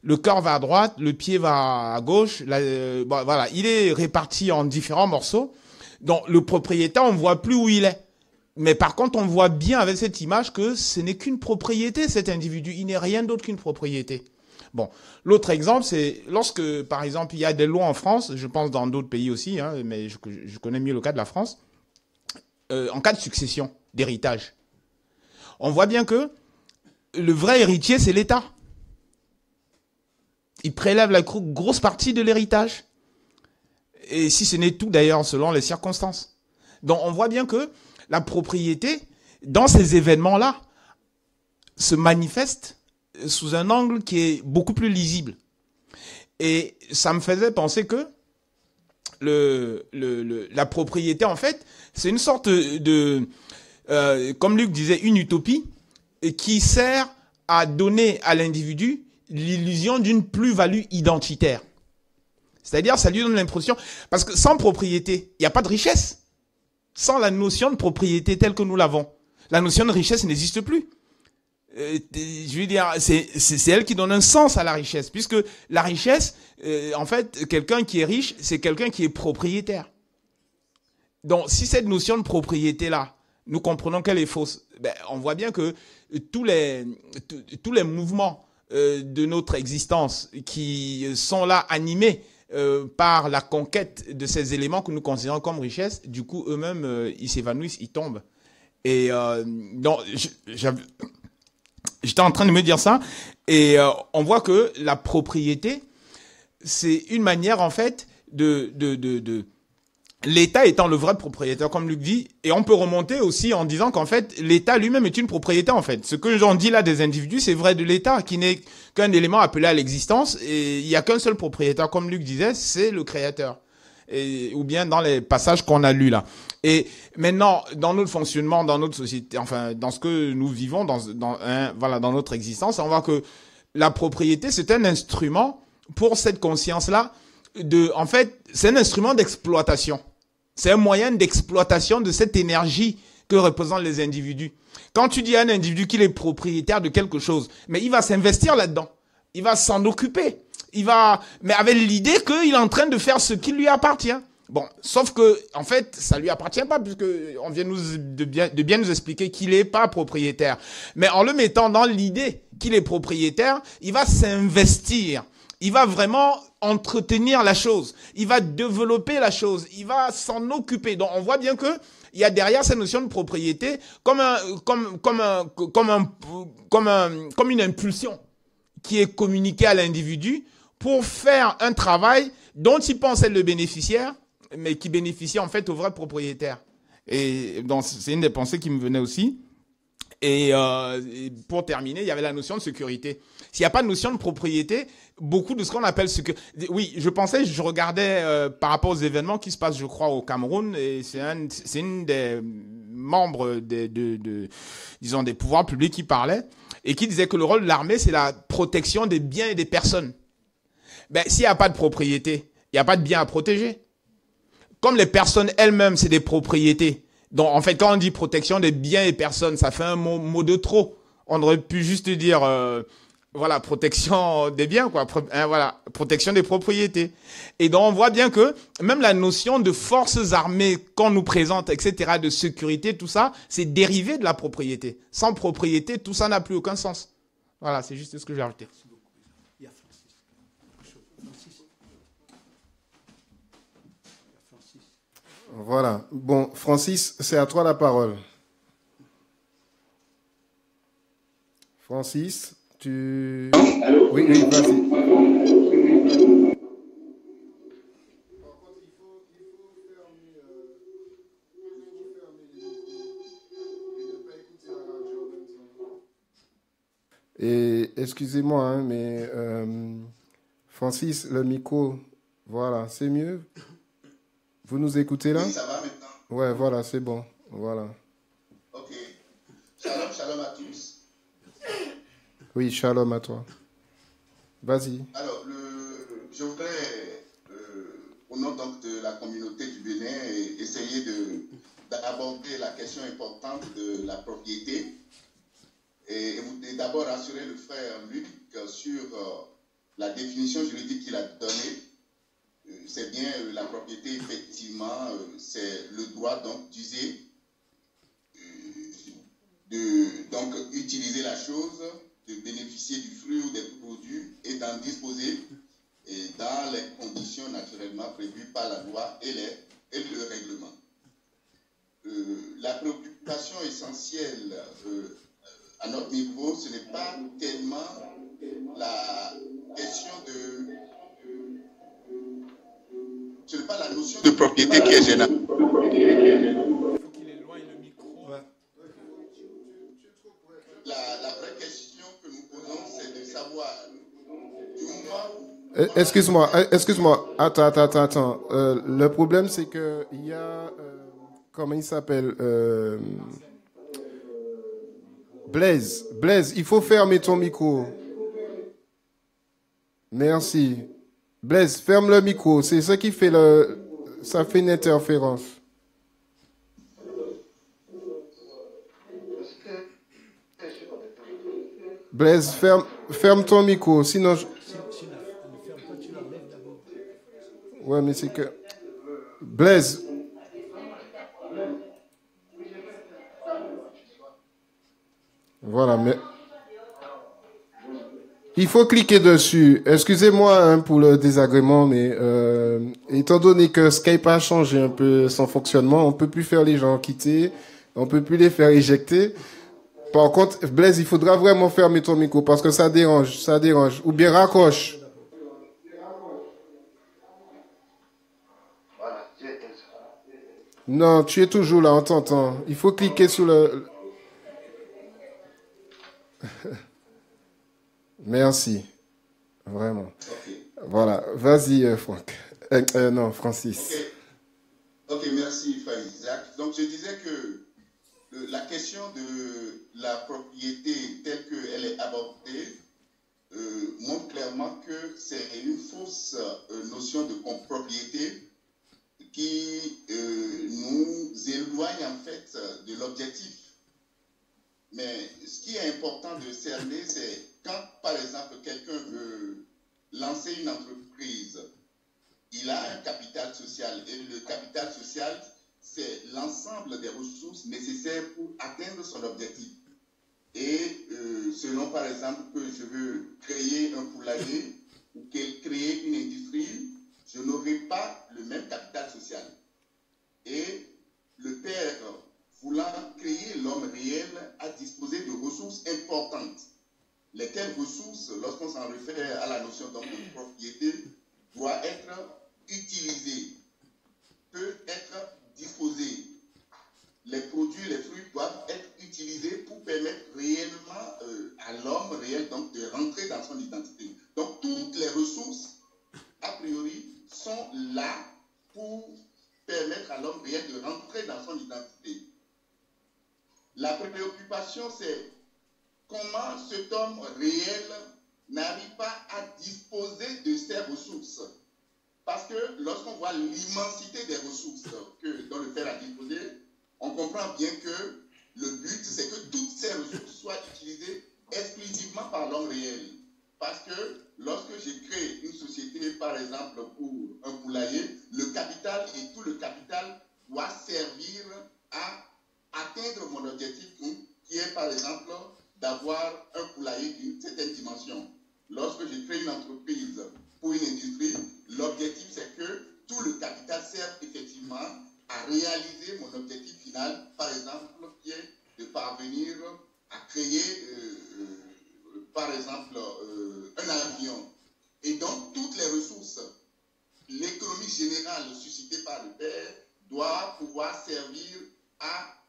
le corps va à droite, le pied va à gauche. Euh, voilà, il est réparti en différents morceaux. Donc le propriétaire, on ne voit plus où il est. Mais par contre, on voit bien avec cette image que ce n'est qu'une propriété, cet individu. Il n'est rien d'autre qu'une propriété. Bon, l'autre exemple, c'est lorsque, par exemple, il y a des lois en France, je pense dans d'autres pays aussi, hein, mais je, connais mieux le cas de la France, euh, en cas de succession, d'héritage. On voit bien que le vrai héritier, c'est l'État il prélève la grosse partie de l'héritage. Et si ce n'est tout d'ailleurs, selon les circonstances. Donc on voit bien que la propriété, dans ces événements-là, se manifeste sous un angle qui est beaucoup plus lisible. Et ça me faisait penser que le, la propriété, en fait, c'est une sorte de, euh, comme Luc disait, une utopie qui sert à donner à l'individu l'illusion d'une plus-value identitaire. C'est-à-dire, ça lui donne l'impression, parce que sans propriété, il n'y a pas de richesse. Sans la notion de propriété telle que nous l'avons, la notion de richesse n'existe plus. Euh, je veux dire, c'est elle qui donne un sens à la richesse, puisque la richesse, euh, en fait, quelqu'un qui est riche, c'est quelqu'un qui est propriétaire. Donc, si cette notion de propriété-là, nous comprenons qu'elle est fausse, ben, on voit bien que tous les, tous les mouvements euh, de notre existence, qui sont là animés euh, par la conquête de ces éléments que nous considérons comme richesse, du coup, eux-mêmes, euh, ils s'évanouissent, ils tombent. Et donc, j'étais en train de me dire ça, et on voit que la propriété, c'est une manière, en fait, de l'État étant le vrai propriétaire, comme Luc dit, et on peut remonter aussi en disant qu'en fait, l'État lui-même est une propriété, en fait. Ce que j'en dis là des individus, c'est vrai de l'État, qui n'est qu'un élément appelé à l'existence, et il n'y a qu'un seul propriétaire, comme Luc disait, c'est le créateur. Et, ou bien dans les passages qu'on a lus là. Et maintenant, dans notre fonctionnement, dans notre société, enfin, dans ce que nous vivons, dans, voilà, dans notre existence, on voit que la propriété, c'est un instrument pour cette conscience-là de, en fait, c'est un instrument d'exploitation c'est un moyen d'exploitation de cette énergie que représentent les individus. Quand tu dis à un individu qu'il est propriétaire de quelque chose, mais il va s'investir là-dedans. Il va s'en occuper. Il va, mais avec l'idée qu'il est en train de faire ce qui lui appartient. Bon, sauf que, en fait, ça lui appartient pas puisque on vient nous de bien, nous expliquer qu'il n'est pas propriétaire. Mais en le mettant dans l'idée qu'il est propriétaire, il va s'investir. Il va vraiment entretenir la chose, il va développer la chose, il va s'en occuper. Donc on voit bien que il y a derrière cette notion de propriété comme comme comme comme comme comme une impulsion qui est communiquée à l'individu pour faire un travail dont il pense être le bénéficiaire, mais qui bénéficie en fait au vrai propriétaire. Et donc c'est une des pensées qui me venait aussi. Et, euh, et, pour terminer, il y avait la notion de sécurité. S'il n'y a pas de notion de propriété, beaucoup de ce qu'on appelle ce que oui je pensais je regardais euh, par rapport aux événements qui se passent je crois au Cameroun et c'est un c'est une des membres des de, de, disons des pouvoirs publics qui parlait et qui disait que le rôle de l'armée c'est la protection des biens et des personnes ben s'il n'y a pas de propriété il n'y a pas de biens à protéger comme les personnes elles-mêmes c'est des propriétés donc en fait quand on dit protection des biens et personnes ça fait un mot, de trop on aurait pu juste dire euh, voilà, protection des biens, quoi, hein, voilà, protection des propriétés. Et donc, on voit bien que même la notion de forces armées qu'on nous présente, etc., de sécurité, tout ça, c'est dérivé de la propriété. Sans propriété, tout ça n'a plus aucun sens. Voilà, c'est juste ce que j'ai rajouté. Voilà. Bon, Francis, c'est à toi la parole. Francis, tu... Allô oui, oui, vas-y. Et excusez-moi, hein, mais euh, Francis, le micro, voilà, c'est mieux. Vous nous écoutez là oui, ça va maintenant. Ouais, voilà, c'est bon. Voilà. Oui, shalom à toi. Vas-y. Alors, je voudrais, euh, au nom de la communauté du Bénin, essayer d'aborder la question importante de la propriété et, vous d'abord rassurer le frère Luc sur euh, la définition juridique qu'il a donnée. Euh, c'est bien la propriété, effectivement, c'est le droit donc d'user, de donc utiliser la chose bénéficier du fruit ou des produits et d'en disposer et dans les conditions naturellement prévues par la loi et, le règlement. Euh, la préoccupation essentielle euh, à notre niveau, ce n'est pas tellement la question de... Ce n'est pas la notion de propriété qui est gênante. Eh, excuse-moi, eh, excuse-moi. Attends, attends, attends. Euh, le problème, c'est que il y a, euh, comment il s'appelle, euh, Blaise. Blaise, il faut fermer ton micro. Merci. Blaise, ferme le micro. C'est ça qui fait le, ça fait une interférence. Blaise, ferme, ferme ton micro, sinon. Je... Ouais, mais c'est que. Blaise. Voilà, mais. Il faut cliquer dessus. Excusez-moi hein, pour le désagrément, mais euh, étant donné que Skype a changé un peu son fonctionnement, on peut plus faire les gens quitter, on peut plus les faire éjecter. Par contre, Blaise, il faudra vraiment fermer ton micro parce que ça dérange, ça dérange. Ou bien raccroche. Non, tu es toujours là, on t'entend. Il faut cliquer sur le... Merci. Vraiment. Voilà. Vas-y, euh, Franck. Euh, euh, non, Francis. Ok, merci, Isaac. Donc, je disais que la question de la propriété telle qu'elle est abordée montre clairement que c'est une fausse notion de propriété qui euh, nous éloigne en fait de l'objectif. Mais ce qui est important de cerner, c'est quand, par exemple, quelqu'un veut lancer une entreprise, il a un capital social. Et le capital social, c'est l'ensemble des ressources nécessaires pour atteindre son objectif. Et euh, selon, par exemple, que je veux créer un poulailler ou créer une industrie, je n'aurai pas le même capital social. Et le père, voulant créer l'homme réel, a disposé de ressources importantes. Lesquelles ressources, lorsqu'on s'en réfère à la notion de propriété, doivent être utilisées, peuvent être disposées. Les produits, les fruits doivent être utilisés pour permettre réellement euh, à l'homme réel donc de rentrer dans son identité. Donc toutes les ressources, a priori, sont là pour permettre à l'homme réel de rentrer dans son identité. La préoccupation, c'est comment cet homme réel n'arrive pas à disposer de ses ressources. Parce que lorsqu'on voit l'immensité des ressources que, dont le père a disposé, on comprend bien que le but, c'est que toutes ces ressources soient utilisées exclusivement par l'homme réel. Parce que lorsque j'ai créé une société, par exemple, pour un poulailler, le capital et tout le capital doit servir à atteindre mon objectif qui est, par exemple, d'avoir un poulailler d'une certaine dimension. Lorsque j'ai créé une entreprise pour une industrie, l'objectif c'est que tout le capital serve effectivement à réaliser mon objectif final, par exemple, qui est de parvenir à créer euh, euh, par exemple, euh, un avion. Et donc, toutes les ressources, l'économie générale suscitée par le Père doit pouvoir servir à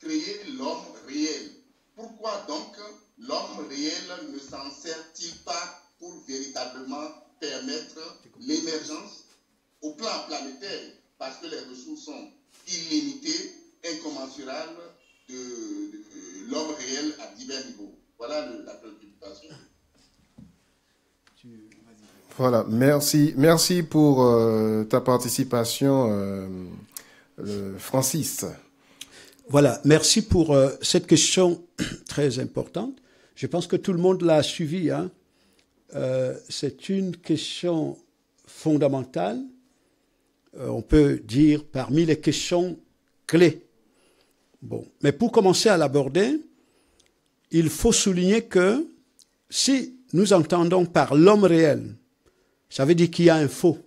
créer l'homme réel. Pourquoi donc l'homme réel ne s'en sert-il pas pour véritablement permettre l'émergence au plan planétaire Parce que les ressources sont illimitées, incommensurables de l'homme réel à divers niveaux. Voilà merci, merci pour euh, ta participation, euh, euh, Francis. Voilà, merci pour cette question très importante. Je pense que tout le monde l'a suivi. Hein. C'est une question fondamentale. on peut dire parmi les questions clés. Bon, mais pour commencer à l'aborder, il faut souligner que si nous entendons par l'homme réel, ça veut dire qu'il y a un faux.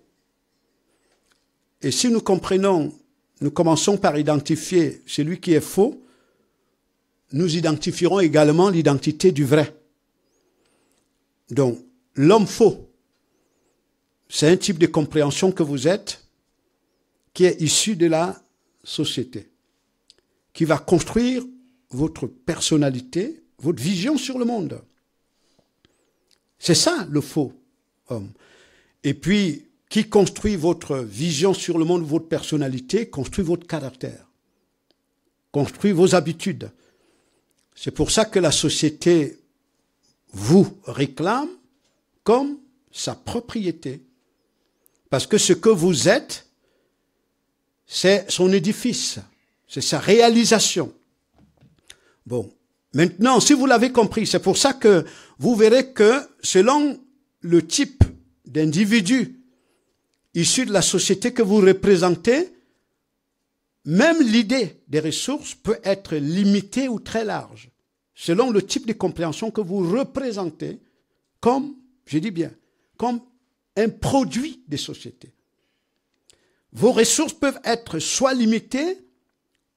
Et si nous comprenons, nous commençons par identifier celui qui est faux, nous identifierons également l'identité du vrai. Donc, l'homme faux, c'est un type de compréhension que vous êtes qui est issu de la société, qui va construire votre personnalité, votre vision sur le monde. C'est ça le faux homme. Et puis, qui construit votre vision sur le monde, votre personnalité, construit votre caractère, construit vos habitudes. C'est pour ça que la société vous réclame comme sa propriété. Parce que ce que vous êtes, c'est son édifice, c'est sa réalisation. Bon, Maintenant, si vous l'avez compris, c'est pour ça que vous verrez que selon le type d'individu issu de la société que vous représentez, même l'idée des ressources peut être limitée ou très large, selon le type de compréhension que vous représentez comme, je dis bien, comme un produit des sociétés. Vos ressources peuvent être soit limitées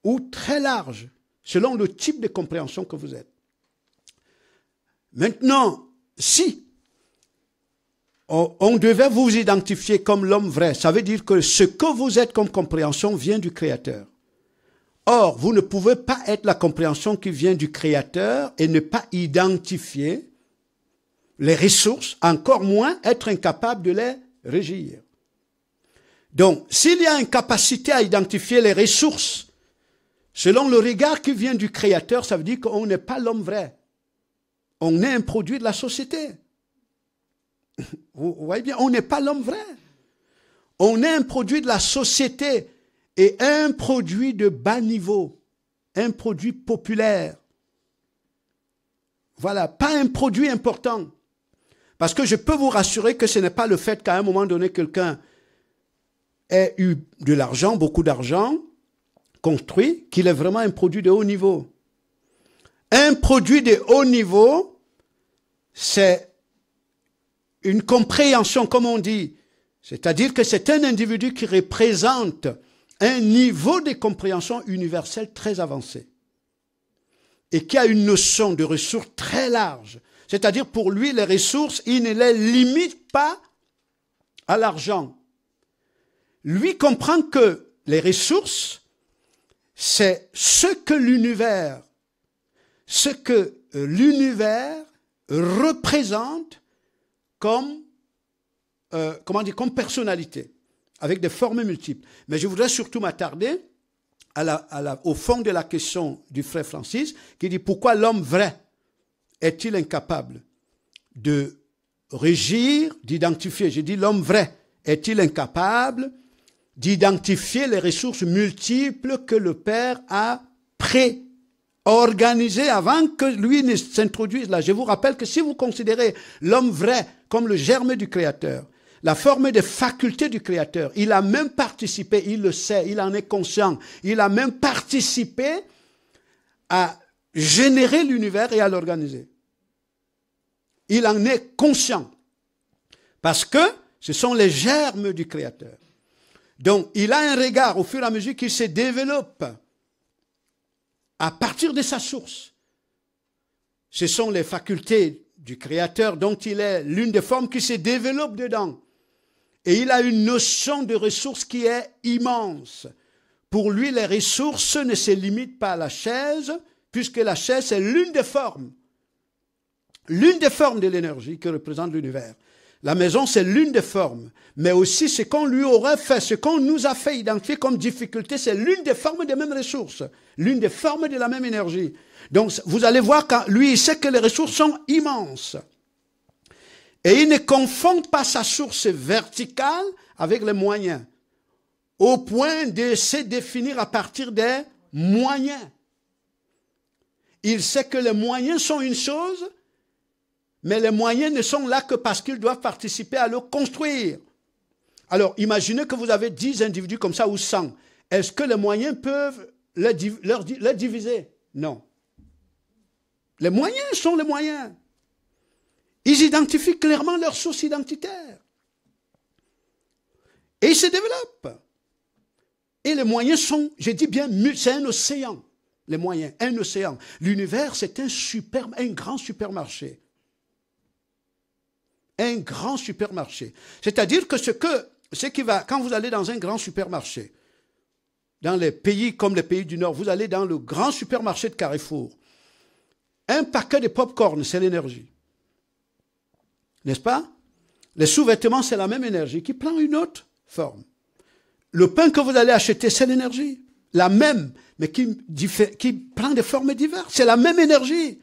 ou très larges selon le type de compréhension que vous êtes. Maintenant, si on devait vous identifier comme l'homme vrai, ça veut dire que ce que vous êtes comme compréhension vient du Créateur. Or, vous ne pouvez pas être la compréhension qui vient du Créateur et ne pas identifier les ressources, encore moins être incapable de les régir. Donc, s'il y a une capacité à identifier les ressources Selon le regard qui vient du Créateur, ça veut dire qu'on n'est pas l'homme vrai. On est un produit de la société. Vous voyez bien, on n'est pas l'homme vrai. On est un produit de la société et un produit de bas niveau, un produit populaire. Voilà, pas un produit important. Parce que je peux vous rassurer que ce n'est pas le fait qu'à un moment donné, quelqu'un ait eu de l'argent, beaucoup d'argent, construit qu'il est vraiment un produit de haut niveau. Un produit de haut niveau, c'est une compréhension, comme on dit. C'est-à-dire que c'est un individu qui représente un niveau de compréhension universelle très avancé et qui a une notion de ressources très large. C'est-à-dire pour lui, les ressources, il ne les limite pas à l'argent. Lui comprend que les ressources, c'est ce que l'univers, ce que euh, l'univers représente comme, euh, comment dire, comme personnalité, avec des formes multiples. Mais je voudrais surtout m'attarder au fond de la question du frère Francis, qui dit pourquoi l'homme vrai est-il incapable de régir, d'identifier J'ai dit « l'homme vrai est-il incapable d'identifier les ressources multiples que le Père a pré-organisées avant que lui ne s'introduise là. Je vous rappelle que si vous considérez l'homme vrai comme le germe du Créateur, la forme des facultés du Créateur, il a même participé, il le sait, il en est conscient, il a même participé à générer l'univers et à l'organiser. Il en est conscient. Parce que ce sont les germes du Créateur. Donc, il a un regard au fur et à mesure qu'il se développe à partir de sa source. Ce sont les facultés du Créateur dont il est l'une des formes qui se développe dedans. Et il a une notion de ressources qui est immense. Pour lui, les ressources ne se limitent pas à la chaise, puisque la chaise est l'une des formes, l'une des formes de l'énergie que représente l'univers. La maison, c'est l'une des formes, mais aussi ce qu'on lui aurait fait, ce qu'on nous a fait identifier comme difficulté, c'est l'une des formes des mêmes ressources, l'une des formes de la même énergie. Donc, vous allez voir quand lui, il sait que les ressources sont immenses. Et il ne confond pas sa source verticale avec les moyens, au point de se définir à partir des moyens. Il sait que les moyens sont une chose, mais les moyens ne sont là que parce qu'ils doivent participer à le construire. Alors, imaginez que vous avez 10 individus comme ça ou 100. Est-ce que les moyens peuvent les, leur, diviser Non. Les moyens sont les moyens. Ils identifient clairement leur source identitaire. Et ils se développent. Et les moyens sont, j'ai dit bien, c'est un océan. Les moyens, un océan. L'univers, c'est un, un grand supermarché un grand supermarché. C'est-à-dire que ce que, ce qui va, quand vous allez dans un grand supermarché, dans les pays comme les pays du Nord, vous allez dans le grand supermarché de Carrefour, un paquet de pop-corn, c'est l'énergie. N'est-ce pas Les sous-vêtements, c'est la même énergie qui prend une autre forme. Le pain que vous allez acheter, c'est l'énergie. La même, mais qui, qui prend des formes diverses. C'est la même énergie.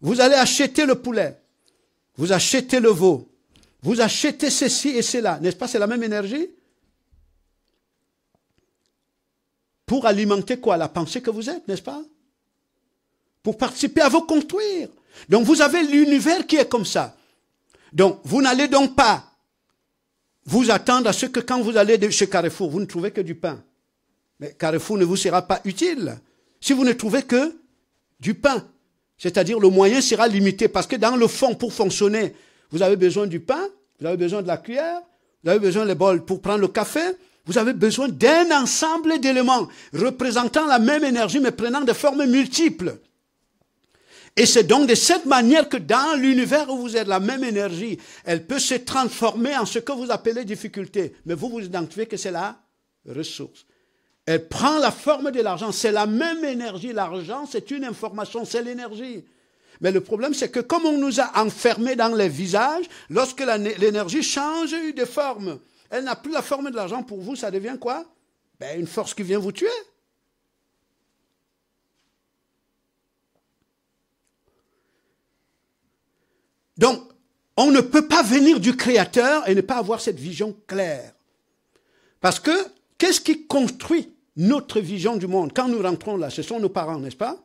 Vous allez acheter le poulet vous achetez le veau, vous achetez ceci et cela, n'est-ce pas C'est la même énergie Pour alimenter quoi La pensée que vous êtes, n'est-ce pas Pour participer à vous construire. Donc vous avez l'univers qui est comme ça. Donc vous n'allez donc pas vous attendre à ce que quand vous allez chez Carrefour, vous ne trouvez que du pain. Mais Carrefour ne vous sera pas utile si vous ne trouvez que du pain. C'est-à-dire le moyen sera limité parce que dans le fond, pour fonctionner, vous avez besoin du pain, vous avez besoin de la cuillère, vous avez besoin des bols pour prendre le café, vous avez besoin d'un ensemble d'éléments représentant la même énergie mais prenant des formes multiples. Et c'est donc de cette manière que dans l'univers où vous êtes, la même énergie, elle peut se transformer en ce que vous appelez difficulté. Mais vous vous identifiez que c'est la ressource. Elle prend la forme de l'argent. C'est la même énergie. L'argent, c'est une information, c'est l'énergie. Mais le problème, c'est que comme on nous a enfermés dans les visages, lorsque l'énergie change de forme, elle n'a plus la forme de l'argent pour vous, ça devient quoi ben, Une force qui vient vous tuer. Donc, on ne peut pas venir du Créateur et ne pas avoir cette vision claire. Parce que, qu'est-ce qui construit notre vision du monde, quand nous rentrons là, ce sont nos parents, n'est-ce pas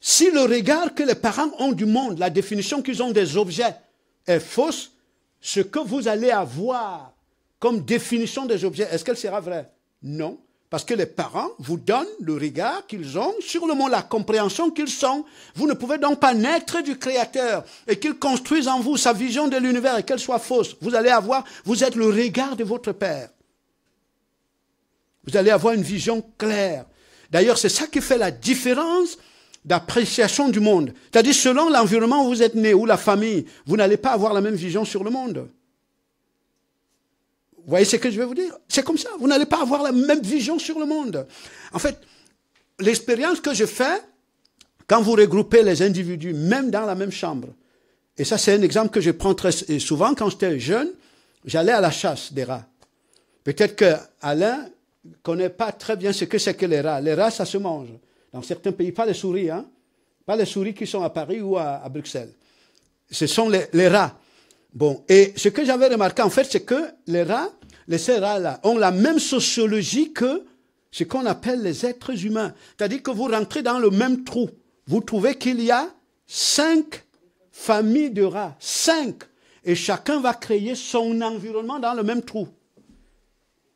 Si le regard que les parents ont du monde, la définition qu'ils ont des objets est fausse, ce que vous allez avoir comme définition des objets, est-ce qu'elle sera vraie Non. Parce que les parents vous donnent le regard qu'ils ont sur le monde, la compréhension qu'ils sont. Vous ne pouvez donc pas naître du Créateur et qu'il construise en vous sa vision de l'univers et qu'elle soit fausse. Vous allez avoir, vous êtes le regard de votre Père. Vous allez avoir une vision claire. D'ailleurs, c'est ça qui fait la différence d'appréciation du monde. C'est-à-dire, selon l'environnement où vous êtes né, ou la famille, vous n'allez pas avoir la même vision sur le monde. Vous voyez ce que je vais vous dire C'est comme ça. Vous n'allez pas avoir la même vision sur le monde. En fait, l'expérience que je fais, quand vous regroupez les individus, même dans la même chambre, et ça c'est un exemple que je prends très souvent quand j'étais jeune, j'allais à la chasse des rats. Peut-être que Alain connaît pas très bien ce que c'est que les rats. Les rats, ça se mange. Dans certains pays, pas les souris, hein, pas les souris qui sont à Paris ou à, Bruxelles. Ce sont les, les, rats. Bon, et ce que j'avais remarqué en fait, c'est que les rats, les ces rats-là, ont la même sociologie que ce qu'on appelle les êtres humains. C'est-à-dire que vous rentrez dans le même trou, vous trouvez qu'il y a cinq familles de rats, cinq, et chacun va créer son environnement dans le même trou.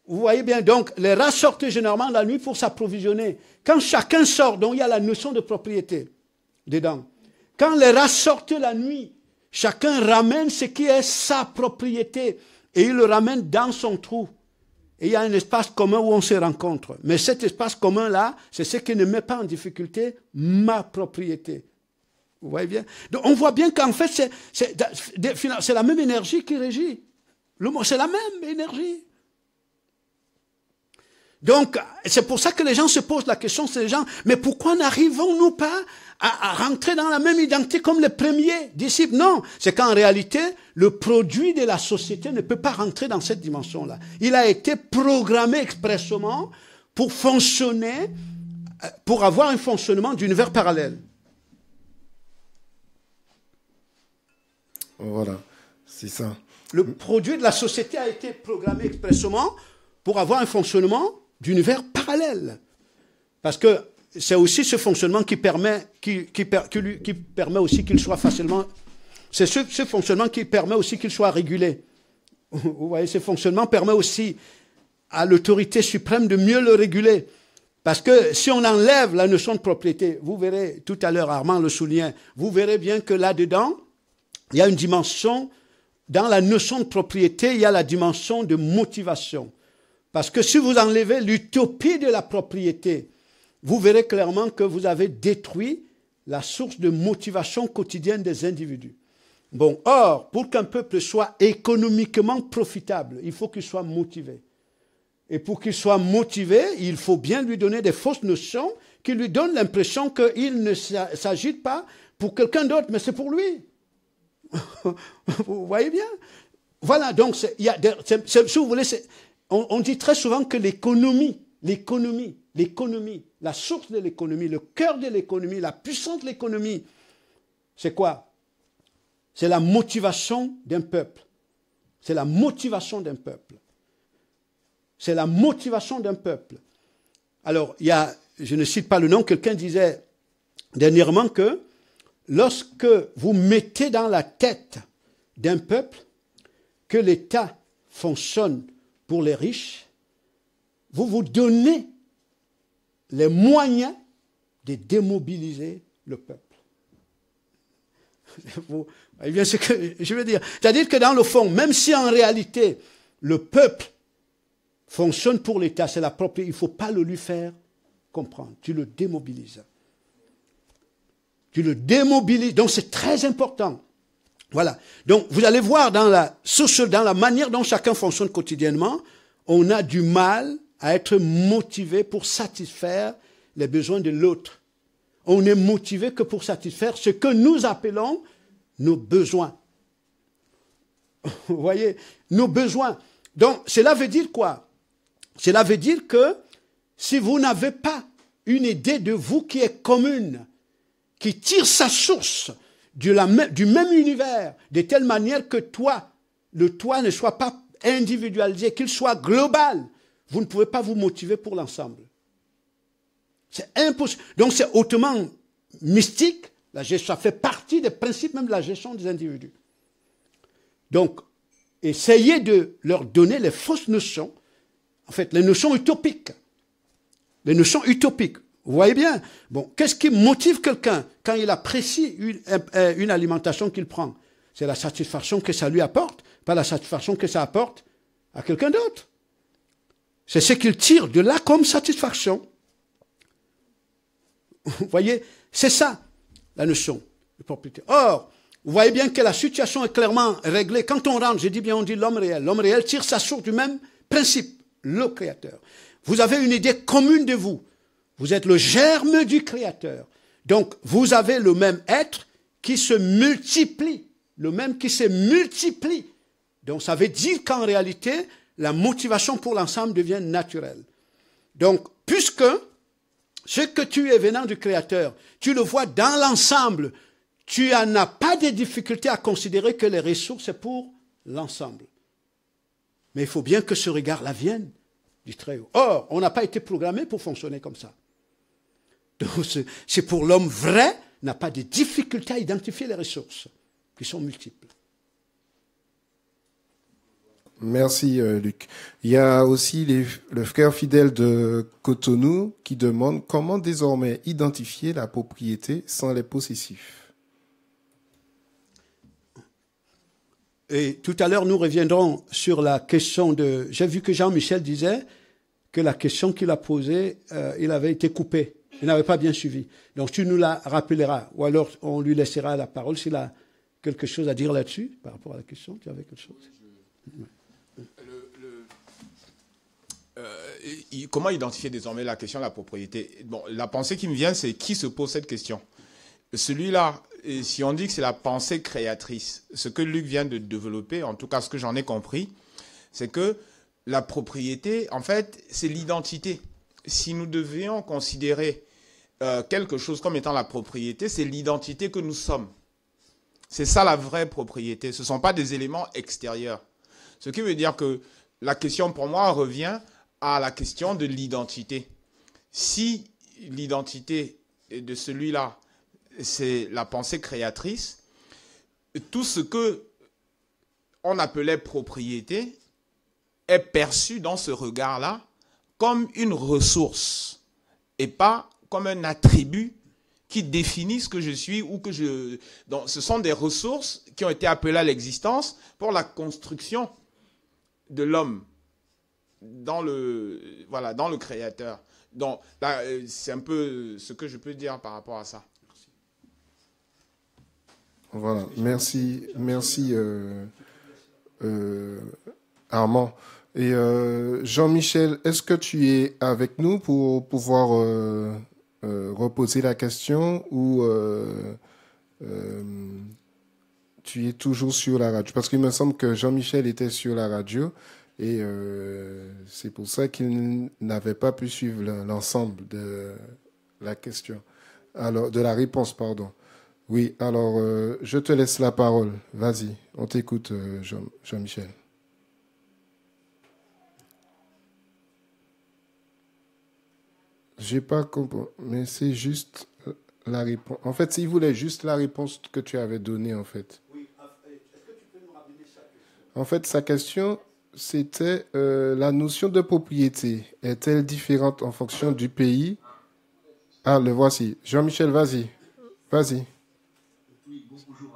Vous voyez bien, donc les rats sortent généralement la nuit pour s'approvisionner. Quand chacun sort, donc il y a la notion de propriété dedans. Quand les rats sortent la nuit, chacun ramène ce qui est sa propriété et il le ramène dans son trou. Et il y a un espace commun où on se rencontre. Mais cet espace commun-là, c'est ce qui ne met pas en difficulté ma propriété. Vous voyez bien Donc on voit bien qu'en fait, c'est la même énergie qui régit. C'est la même énergie. Donc, c'est pour ça que les gens se posent la question, c'est les gens, mais pourquoi n'arrivons-nous pas à, rentrer dans la même identité comme les premiers disciples Non, c'est qu'en réalité, le produit de la société ne peut pas rentrer dans cette dimension-là. Il a été programmé expressément pour fonctionner, euh, pour avoir un fonctionnement d'univers parallèle. Voilà, c'est ça. Le produit de la société a été programmé expressement pour avoir un fonctionnement d'univers parallèle, Parce que c'est aussi ce fonctionnement qui permet, qui, permet aussi qu'il soit facilement. C'est ce, fonctionnement qui permet aussi qu'il soit régulé. Vous voyez, ce fonctionnement permet aussi à l'autorité suprême de mieux le réguler. Parce que si on enlève la notion de propriété, vous verrez, tout à l'heure Armand le souligne, vous verrez bien que là-dedans, il y a une dimension, dans la notion de propriété, il y a la dimension de motivation. Parce que si vous enlevez l'utopie de la propriété, vous verrez clairement que vous avez détruit la source de motivation quotidienne des individus. Bon, or, pour qu'un peuple soit économiquement profitable, il faut qu'il soit motivé. Et pour qu'il soit motivé, il faut bien lui donner des fausses notions qui lui donnent l'impression qu'il ne s'agit pas pour quelqu'un d'autre, mais c'est pour lui. Vous voyez bien Voilà, donc, il y a si vous voulez, on, dit très souvent que l'économie, l'économie, l'économie, la source de l'économie, le cœur de l'économie, la puissance de l'économie, c'est quoi C'est la motivation d'un peuple. C'est la motivation d'un peuple. C'est la motivation d'un peuple. Alors, il y a, je ne cite pas le nom, quelqu'un disait dernièrement que lorsque vous mettez dans la tête d'un peuple que l'État fonctionne pour les riches, vous vous donnez les moyens de démobiliser le peuple. Vous ce que je veux dire. C'est-à-dire que dans le fond, même si en réalité le peuple fonctionne pour l'État, c'est la propriété. il ne faut pas le lui faire comprendre. Tu le démobilises. Tu le démobilises. Donc c'est très important. Voilà. Donc, vous allez voir dans la, dans la manière dont chacun fonctionne quotidiennement, on a du mal à être motivé pour satisfaire les besoins de l'autre. On n'est motivé que pour satisfaire ce que nous appelons nos besoins. Vous voyez, nos besoins. Donc, cela veut dire quoi Cela veut dire que si vous n'avez pas une idée de vous qui est commune, qui tire sa source du même univers, de telle manière que toi, le toi ne soit pas individualisé, qu'il soit global. Vous ne pouvez pas vous motiver pour l'ensemble. C'est impossible. Donc c'est hautement mystique. La gestion, ça fait partie des principes même de la gestion des individus. Donc, essayez de leur donner les fausses notions, en fait, les notions utopiques. Les notions utopiques. Vous voyez bien Bon, qu'est-ce qui motive quelqu'un quand il apprécie une, une alimentation qu'il prend C'est la satisfaction que ça lui apporte, pas la satisfaction que ça apporte à quelqu'un d'autre. C'est ce qu'il tire de là comme satisfaction. Vous voyez, c'est ça la notion de propriété. Or, vous voyez bien que la situation est clairement réglée. Quand on rentre, je dis bien, on dit l'homme réel. L'homme réel tire sa source du même principe, le créateur. Vous avez une idée commune de vous. Vous êtes le germe du Créateur. Donc, vous avez le même être qui se multiplie, le même qui se multiplie. Donc, ça veut dire qu'en réalité, la motivation pour l'ensemble devient naturelle. Donc, puisque ce que tu es venant du Créateur, tu le vois dans l'ensemble, tu n'as pas de difficulté à considérer que les ressources sont pour l'ensemble. Mais il faut bien que ce regard-là vienne du Très-Haut. Or, on n'a pas été programmé pour fonctionner comme ça c'est pour l'homme vrai, n'a pas de difficulté à identifier les ressources, qui sont multiples. Merci euh, Luc. Il y a aussi le frère fidèle de Cotonou qui demande comment désormais identifier la propriété sans les possessifs. Et tout à l'heure, nous reviendrons sur la question de... J'ai vu que Jean-Michel disait que la question qu'il a posée, euh, il avait été coupée. Il n'avait pas bien suivi. Donc tu nous la rappelleras, ou alors on lui laissera la parole s'il a quelque chose à dire là-dessus, par rapport à la question. Tu avais quelque chose euh, Comment identifier désormais la question de la propriété Bon, la pensée qui me vient, c'est qui se pose cette question Celui-là, si on dit que c'est la pensée créatrice, ce que Luc vient de développer, en tout cas ce que j'en ai compris, c'est que la propriété, en fait, c'est l'identité si nous devions considérer euh, quelque chose comme étant la propriété, c'est l'identité que nous sommes. C'est ça la vraie propriété. Ce ne sont pas des éléments extérieurs. Ce qui veut dire que la question pour moi revient à la question de l'identité. Si l'identité de celui-là, c'est la pensée créatrice, tout ce que on appelait propriété est perçu dans ce regard-là comme une ressource et pas comme un attribut qui définit ce que je suis ou que je... ce sont des ressources qui ont été appelées à l'existence pour la construction de l'homme dans le, voilà, dans le créateur. Donc, euh, c'est un peu ce que je peux dire par rapport à ça. Voilà, merci, merci euh, euh, Armand. Et euh, Jean-Michel, est-ce que tu es avec nous pour pouvoir euh, euh, reposer la question ou tu es toujours sur la radio Parce qu'il me semble que Jean-Michel était sur la radio et c'est pour ça qu'il n'avait pas pu suivre l'ensemble de la question. Alors, de la réponse, pardon. Oui, alors je te laisse la parole. Vas-y, on t'écoute, Jean-Michel. jean jean michel n'ai pas compris, mais c'est juste euh, la réponse. En fait, il voulait juste la réponse que tu avais donnée, en fait. Oui, ah, est-ce que tu peux nous rappeler En fait, sa question, c'était euh, la notion de propriété. Est-elle différente en fonction du pays Ah, le voici. Jean-Michel, vas-y. Vas-y. Oui, bonjour.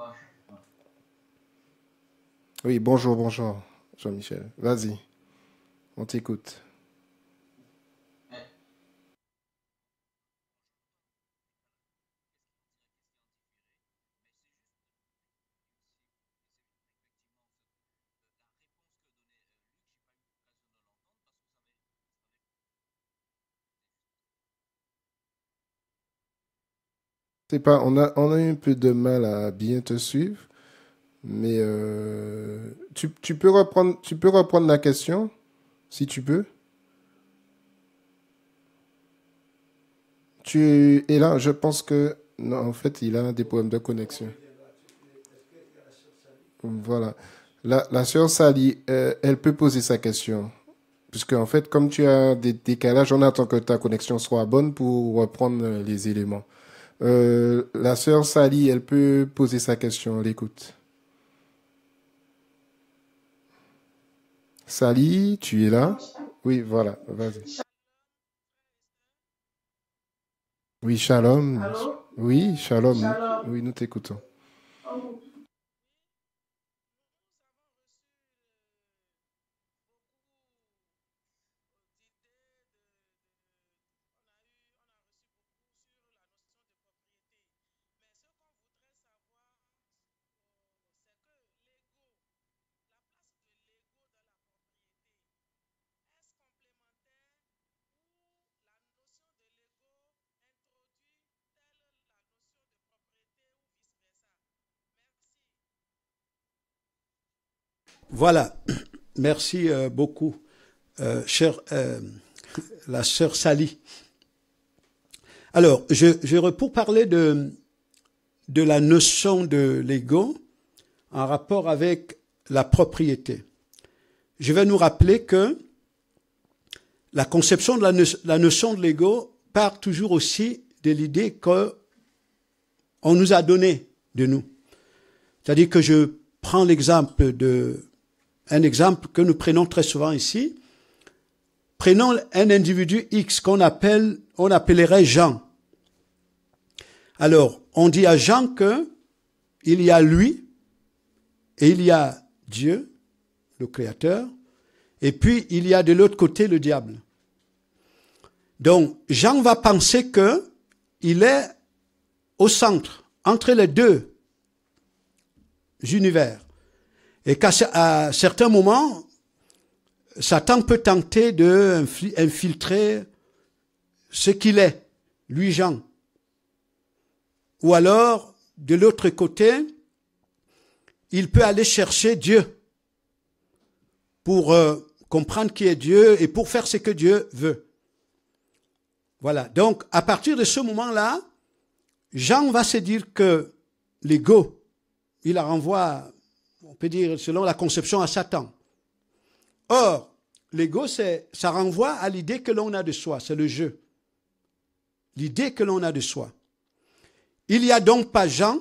Oui, bonjour, bonjour, Jean-Michel. Vas-y. On t'écoute. pas, on a, on a eu un peu de mal à bien te suivre, mais euh, tu, peux reprendre, tu peux reprendre la question, si tu peux. Tu es là, je pense que. Non, en fait, il a des problèmes de connexion. Voilà. La, la Sally, euh, elle peut poser sa question. Puisque, en fait, comme tu as des décalages, on attend que ta connexion soit bonne pour reprendre les éléments. Euh, la sœur Sally, elle peut poser sa question, on l'écoute. Sally, tu es là Oui, voilà, vas-y. Oui, shalom. oui, shalom. Oui, nous t'écoutons. Voilà. Merci euh, beaucoup, euh, chère, euh, la sœur Sally. Alors, je, je pour parler de, de la notion de l'ego en rapport avec la propriété. Je vais nous rappeler que la conception de la, la notion de l'ego part toujours aussi de l'idée que on nous a donné de nous. C'est-à-dire que je prends l'exemple de un exemple que nous prenons très souvent ici. Prenons un individu X qu'on appelle, on appellerait Jean. Alors, on dit à Jean que il y a lui et il y a Dieu, le Créateur, et puis il y a de l'autre côté le diable. Donc, Jean va penser qu'il est au centre, entre les deux univers. Et qu'à à certains moments, Satan peut tenter de infiltrer ce qu'il est, lui Jean. Ou alors, de l'autre côté, il peut aller chercher Dieu pour euh, comprendre qui est Dieu et pour faire ce que Dieu veut. Voilà. Donc, à partir de ce moment-là, Jean va se dire que l'ego, il la renvoie on peut dire, selon la conception à Satan. Or, l'ego, ça renvoie à l'idée que l'on a de soi, c'est le jeu. L'idée que l'on a de soi. Il n'y a donc pas Jean,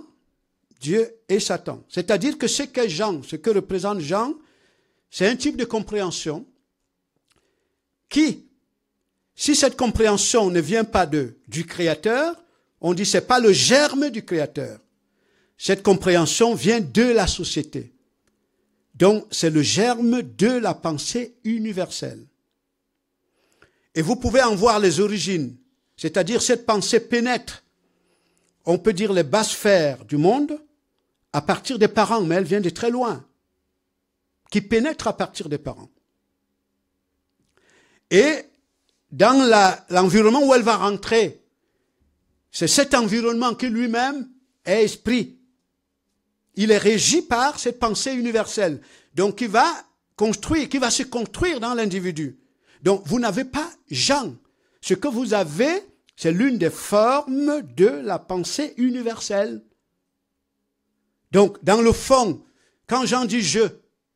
Dieu et Satan. C'est-à-dire que ce qu'est Jean, ce que représente Jean, c'est un type de compréhension qui, si cette compréhension ne vient pas de, du Créateur, on dit c'est pas le germe du Créateur. Cette compréhension vient de la société. Donc c'est le germe de la pensée universelle. Et vous pouvez en voir les origines, c'est-à-dire cette pensée pénètre, on peut dire les basses sphères du monde, à partir des parents, mais elle vient de très loin, qui pénètre à partir des parents. Et dans l'environnement où elle va rentrer, c'est cet environnement qui lui-même est esprit il est régi par cette pensée universelle, donc qui va construire, qui va se construire dans l'individu. Donc vous n'avez pas Jean. Ce que vous avez, c'est l'une des formes de la pensée universelle. Donc dans le fond, quand Jean dit je,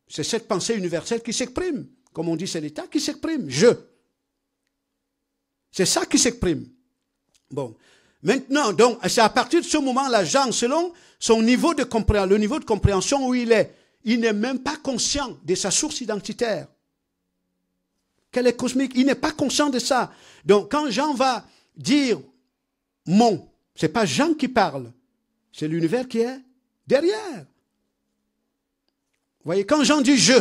c'est cette pensée universelle qui s'exprime. Comme on dit, c'est l'État qui s'exprime, je. C'est ça qui s'exprime. Bon, Maintenant, donc, c'est à partir de ce moment-là, Jean, selon son niveau de compréhension, le niveau de compréhension où il est, il n'est même pas conscient de sa source identitaire. Qu'elle est cosmique. Il n'est pas conscient de ça. Donc, quand Jean va dire mon, c'est pas Jean qui parle, c'est l'univers qui est derrière. Vous voyez, quand Jean dit je,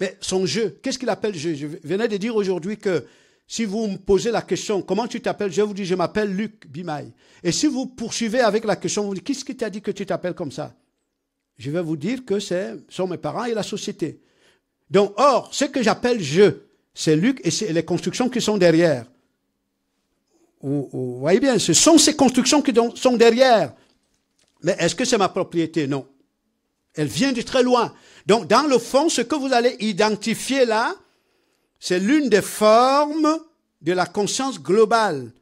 mais son je qu'est-ce qu'il appelle je Je venais de dire aujourd'hui que si vous me posez la question, comment tu t'appelles Je vous dis, je m'appelle Luc Bimay. Et si vous poursuivez avec la question, vous dites, qu'est-ce qui t'a dit que tu t'appelles comme ça Je vais vous dire que ce sont mes parents et la société. Donc, or, ce que j'appelle je, c'est Luc et c'est les constructions qui sont derrière. vous, voyez bien, ce sont ces constructions qui sont derrière. Mais est-ce que c'est ma propriété Non. Elle vient de très loin. Donc, dans le fond, ce que vous allez identifier là, c'est l'une des formes de la conscience globale.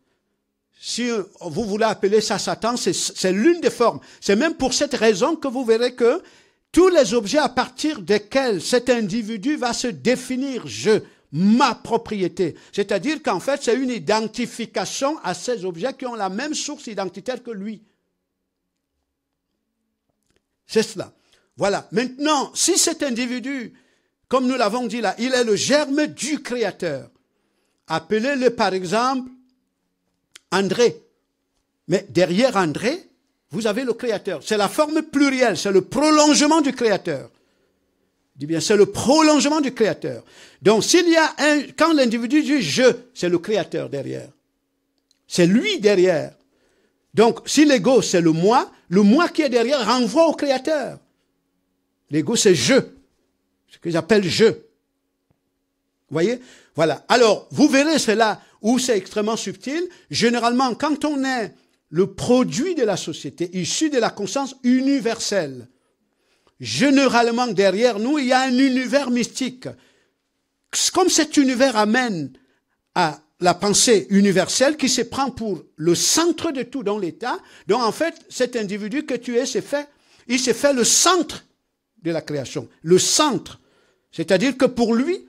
Si vous voulez appeler ça Satan, c'est l'une des formes. C'est même pour cette raison que vous verrez que tous les objets à partir desquels cet individu va se définir je, ma propriété. C'est-à-dire qu'en fait, c'est une identification à ces objets qui ont la même source identitaire que lui. C'est cela. Voilà. Maintenant, si cet individu comme nous l'avons dit là, il est le germe du Créateur. Appelez-le par exemple André. Mais derrière André, vous avez le Créateur. C'est la forme plurielle, c'est le prolongement du Créateur. Dis bien, c'est le prolongement du Créateur. Donc, s'il y a un, quand l'individu dit je, c'est le Créateur derrière. C'est lui derrière. Donc, si l'ego, c'est le moi, le moi qui est derrière renvoie au Créateur. L'ego, c'est je que j'appelle je. Vous voyez Voilà. Alors, vous verrez cela où c'est extrêmement subtil. Généralement, quand on est le produit de la société, issu de la conscience universelle, généralement derrière nous, il y a un univers mystique. Comme cet univers amène à la pensée universelle qui se prend pour le centre de tout dans l'État, donc en fait, cet individu que tu es, c'est fait, il s'est fait le centre de la création, le centre c'est-à-dire que pour lui,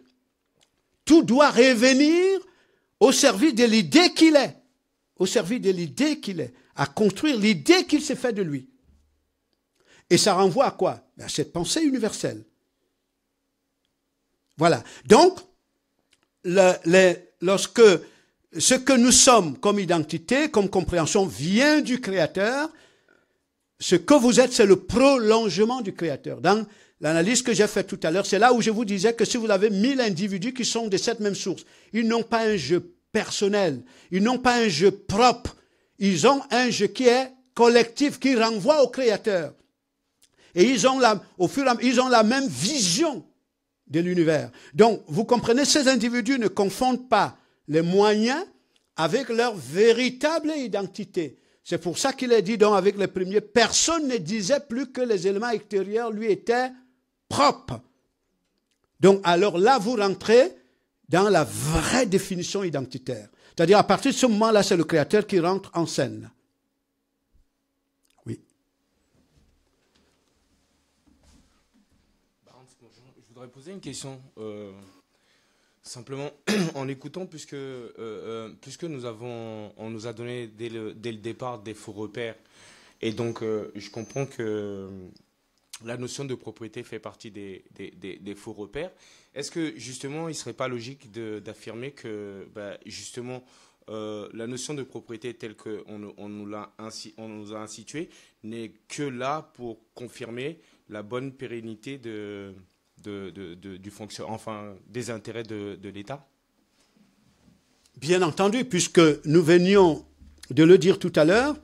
tout doit revenir au service de l'idée qu'il est, au service de l'idée qu'il est, à construire l'idée qu'il s'est fait de lui. Et ça renvoie à quoi ben, À cette pensée universelle. Voilà. Donc, lorsque ce que nous sommes comme identité, comme compréhension vient du Créateur, ce que vous êtes, c'est le prolongement du Créateur. Dans L'analyse que j'ai faite tout à l'heure, c'est là où je vous disais que si vous avez mille individus qui sont de cette même source, ils n'ont pas un jeu personnel, ils n'ont pas un jeu propre, ils ont un jeu qui est collectif, qui renvoie au Créateur. Et ils ont la, au fur et à, mesure, ils ont la même vision de l'univers. Donc, vous comprenez, ces individus ne confondent pas les moyens avec leur véritable identité. C'est pour ça qu'il est dit donc avec le premiers, personne ne disait plus que les éléments extérieurs lui étaient propre. Donc alors là, vous rentrez dans la vraie définition identitaire. C'est-à-dire à partir de ce moment-là, c'est le Créateur qui rentre en scène. Oui. Je voudrais poser une question. Euh, simplement en écoutant, puisque, euh, euh, puisque nous avons, on nous a donné dès le, dès le départ des faux repères. Et donc, je comprends que la notion de propriété fait partie des, faux repères. Est-ce que justement, il ne serait pas logique d'affirmer que bah, justement euh, la notion de propriété telle qu'on on nous, l'a a instituée n'est que là pour confirmer la bonne pérennité du enfin, des intérêts de, l'État Bien entendu, puisque nous venions de le dire tout à l'heure.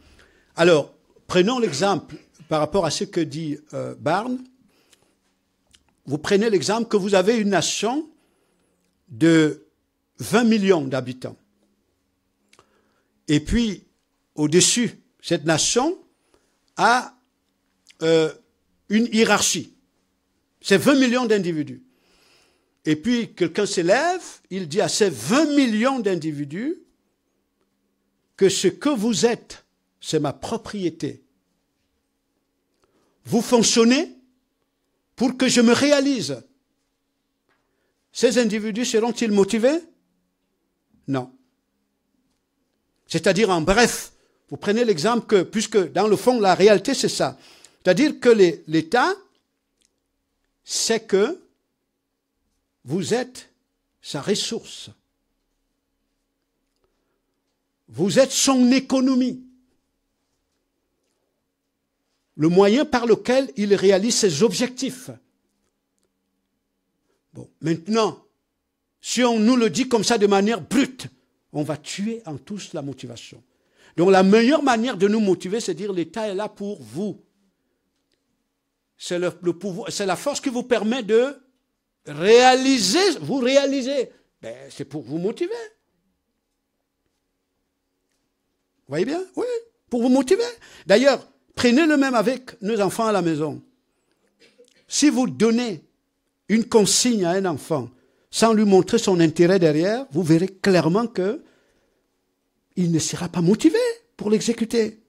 Alors, prenons l'exemple par rapport à ce que dit euh, Barnes. Vous prenez l'exemple que vous avez une nation de 20 millions d'habitants. Et puis, au-dessus, cette nation a euh, une hiérarchie. C'est 20 millions d'individus. Et puis, quelqu'un s'élève, il dit à ces 20 millions d'individus que ce que vous êtes, c'est ma propriété vous fonctionnez pour que je me réalise. Ces individus seront-ils motivés Non. C'est-à-dire, en bref, vous prenez l'exemple que, puisque dans le fond, la réalité, c'est ça. C'est-à-dire que l'État sait que vous êtes sa ressource. Vous êtes son économie le moyen par lequel il réalise ses objectifs. Bon, maintenant, si on nous le dit comme ça de manière brute, on va tuer en tous la motivation. Donc la meilleure manière de nous motiver, c'est dire l'État est là pour vous. C'est le, pouvoir, c'est la force qui vous permet de réaliser, vous réaliser. Ben, c'est pour vous motiver. Vous voyez bien Oui, pour vous motiver. D'ailleurs, Prenez-le même avec nos enfants à la maison. Si vous donnez une consigne à un enfant sans lui montrer son intérêt derrière, vous verrez clairement que il ne sera pas motivé pour l'exécuter.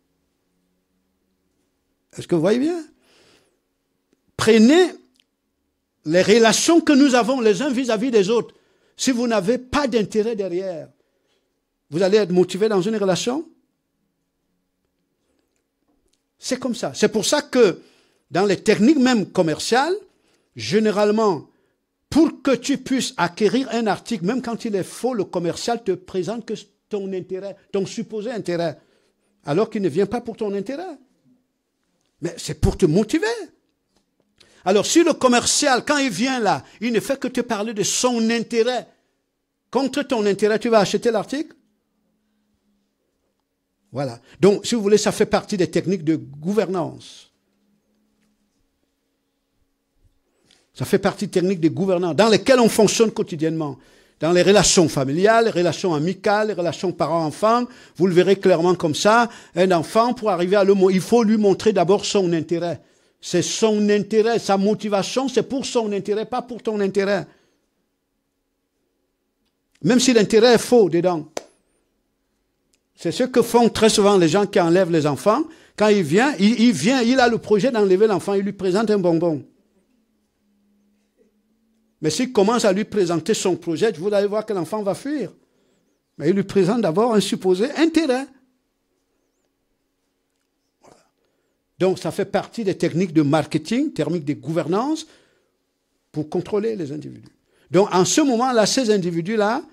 Est-ce que vous voyez bien Prenez les relations que nous avons les uns vis-à-vis -vis des autres. Si vous n'avez pas d'intérêt derrière, vous allez être motivé dans une relation c'est comme ça. C'est pour ça que dans les techniques même commerciales, généralement, pour que tu puisses acquérir un article, même quand il est faux, le commercial te présente que ton intérêt, ton supposé intérêt, alors qu'il ne vient pas pour ton intérêt. Mais c'est pour te motiver. Alors si le commercial, quand il vient là, il ne fait que te parler de son intérêt, contre ton intérêt, tu vas acheter l'article voilà. Donc, si vous voulez, ça fait partie des techniques de gouvernance. Ça fait partie des techniques de gouvernance dans lesquelles on fonctionne quotidiennement. Dans les relations familiales, les relations amicales, les relations parents-enfants, vous le verrez clairement comme ça. Un enfant, pour arriver à le mot, il faut lui montrer d'abord son intérêt. C'est son intérêt, sa motivation, c'est pour son intérêt, pas pour ton intérêt. Même si l'intérêt est faux dedans. C'est ce que font très souvent les gens qui enlèvent les enfants. Quand il vient, il, vient, il a le projet d'enlever l'enfant, il lui présente un bonbon. Mais s'il commence à lui présenter son projet, vous allez voir que l'enfant va fuir. Mais il lui présente d'abord un supposé intérêt. Donc ça fait partie des techniques de marketing, techniques de gouvernance, pour contrôler les individus. Donc en ce moment-là, ces individus-là,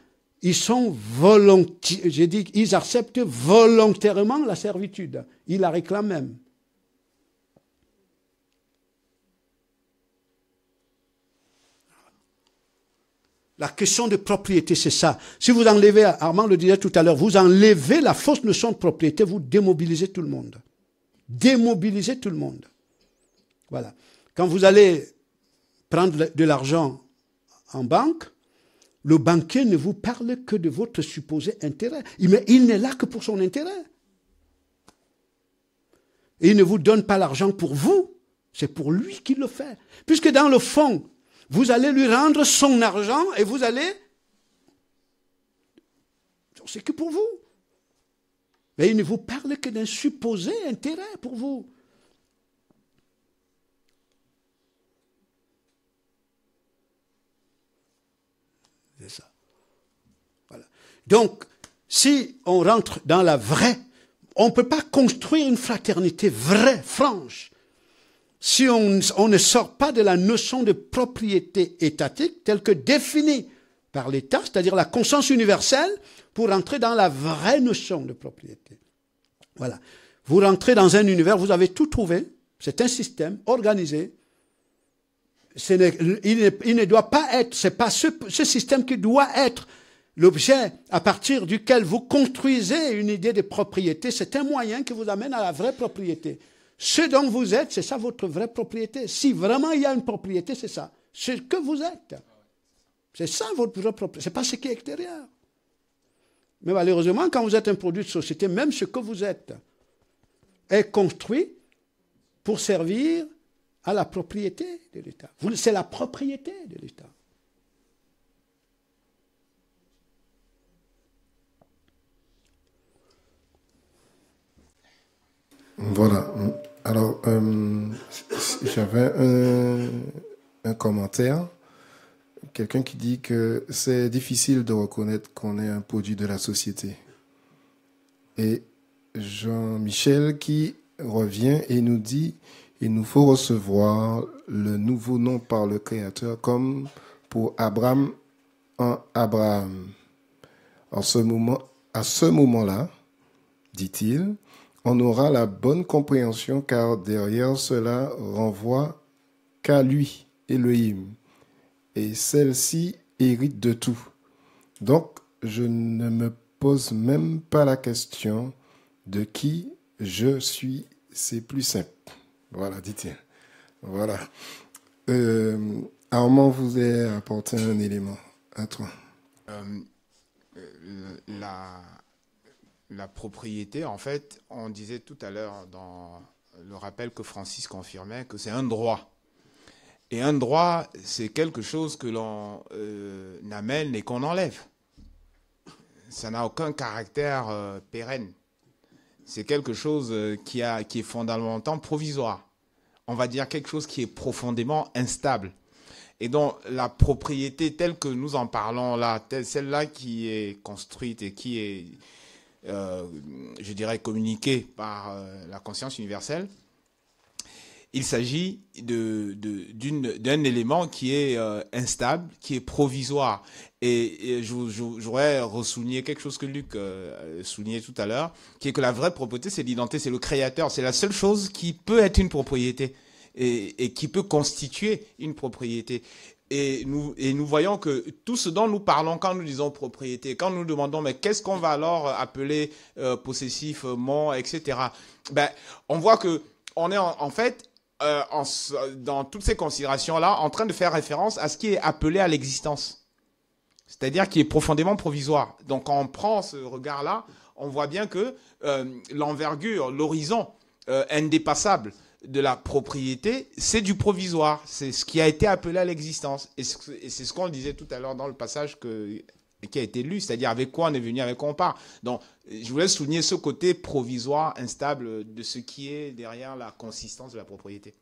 ils sont volontiers, j'ai dit, ils acceptent volontairement la servitude. Ils la réclament même. La question de propriété, c'est ça. Si vous enlevez, Armand le disait tout à l'heure, vous enlevez la fausse notion de propriété, vous démobilisez tout le monde. Démobilisez tout le monde. Voilà. Quand vous allez prendre de l'argent en banque, le banquier ne vous parle que de votre supposé intérêt. Mais il n'est là que pour son intérêt. il ne vous donne pas l'argent pour vous. C'est pour lui qu'il le fait. Puisque dans le fond, vous allez lui rendre son argent et vous allez... C'est que pour vous. Mais il ne vous parle que d'un supposé intérêt pour vous. Donc, si on rentre dans la vraie, on ne peut pas construire une fraternité vraie, franche, si on, ne sort pas de la notion de propriété étatique telle que définie par l'État, c'est-à-dire la conscience universelle, pour rentrer dans la vraie notion de propriété. Voilà. Vous rentrez dans un univers, vous avez tout trouvé, c'est un système organisé. il, ne, doit pas être, c'est pas ce système qui doit être L'objet à partir duquel vous construisez une idée de propriété, c'est un moyen qui vous amène à la vraie propriété. Ce dont vous êtes, c'est ça votre vraie propriété. Si vraiment il y a une propriété, c'est ça. ce que vous êtes. C'est ça votre vraie propriété. n'est pas ce qui est extérieur. Mais malheureusement, quand vous êtes un produit de société, même ce que vous êtes est construit pour servir à la propriété de l'État. C'est la propriété de l'État. Voilà. Alors, euh, j'avais un, commentaire. Quelqu'un qui dit que c'est difficile de reconnaître qu'on est un produit de la société. Et Jean-Michel qui revient et nous dit il nous faut recevoir le nouveau nom par le Créateur comme pour Abraham en Abraham. à ce moment-là, dit-il, on aura la bonne compréhension car derrière cela renvoie qu'à lui, Elohim. Et celle-ci hérite de tout. Donc, je ne me pose même pas la question de qui je suis. C'est plus simple. Voilà, dit-il. Voilà. Euh, Armand vous a apporté un élément à toi. Euh, euh, la, la propriété, en fait, on disait tout à l'heure dans le rappel que Francis confirmait que c'est un droit. Et un droit, c'est quelque chose que l'on euh, amène et qu'on enlève. Ça n'a aucun caractère euh, pérenne. C'est quelque chose euh, qui, a, qui est fondamentalement provisoire. On va dire quelque chose qui est profondément instable. Et donc la propriété telle que nous en parlons là, celle-là qui est construite et qui est euh, je dirais, communiqué par euh, la conscience universelle, il s'agit d'un élément qui est euh, instable, qui est provisoire. Et, je voudrais souligner quelque chose que Luc soulignait tout à l'heure, qui est que la vraie propriété, c'est l'identité, c'est le créateur, c'est la seule chose qui peut être une propriété. et, qui peut constituer une propriété et nous, voyons que tout ce dont nous parlons quand nous disons propriété, quand nous demandons mais qu'est-ce qu'on va alors appeler euh, possessif, euh, mon, etc. Ben, on voit que est en, fait euh, dans toutes ces considérations-là en train de faire référence à ce qui est appelé à l'existence, c'est-à-dire qui est profondément provisoire. Donc quand on prend ce regard-là, on voit bien que l'envergure, l'horizon indépassable de la propriété, c'est du provisoire. C'est ce qui a été appelé à l'existence. Et c'est ce qu'on disait tout à l'heure dans le passage qui a été lu, c'est-à-dire avec quoi on est venu, avec quoi on part. Donc, je voulais souligner ce côté provisoire, instable de ce qui est derrière la consistance de la propriété.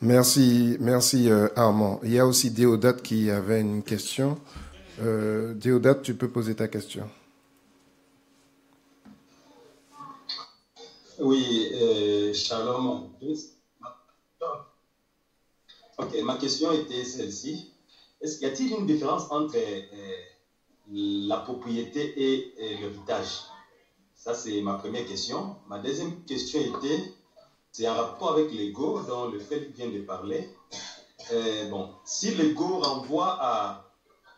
Merci, merci euh, Armand. Il y a aussi Déodate qui avait une question. Euh, Déodate, tu peux poser ta question. Oui, euh, shalom Ok, ma question était celle-ci. Est-ce qu'il y a-t-il une différence entre euh, la propriété et, l'héritage Ça, c'est ma première question. Ma deuxième question était, c'est en rapport avec l'ego dont le fait vient de parler. Euh, bon, si l'ego renvoie à,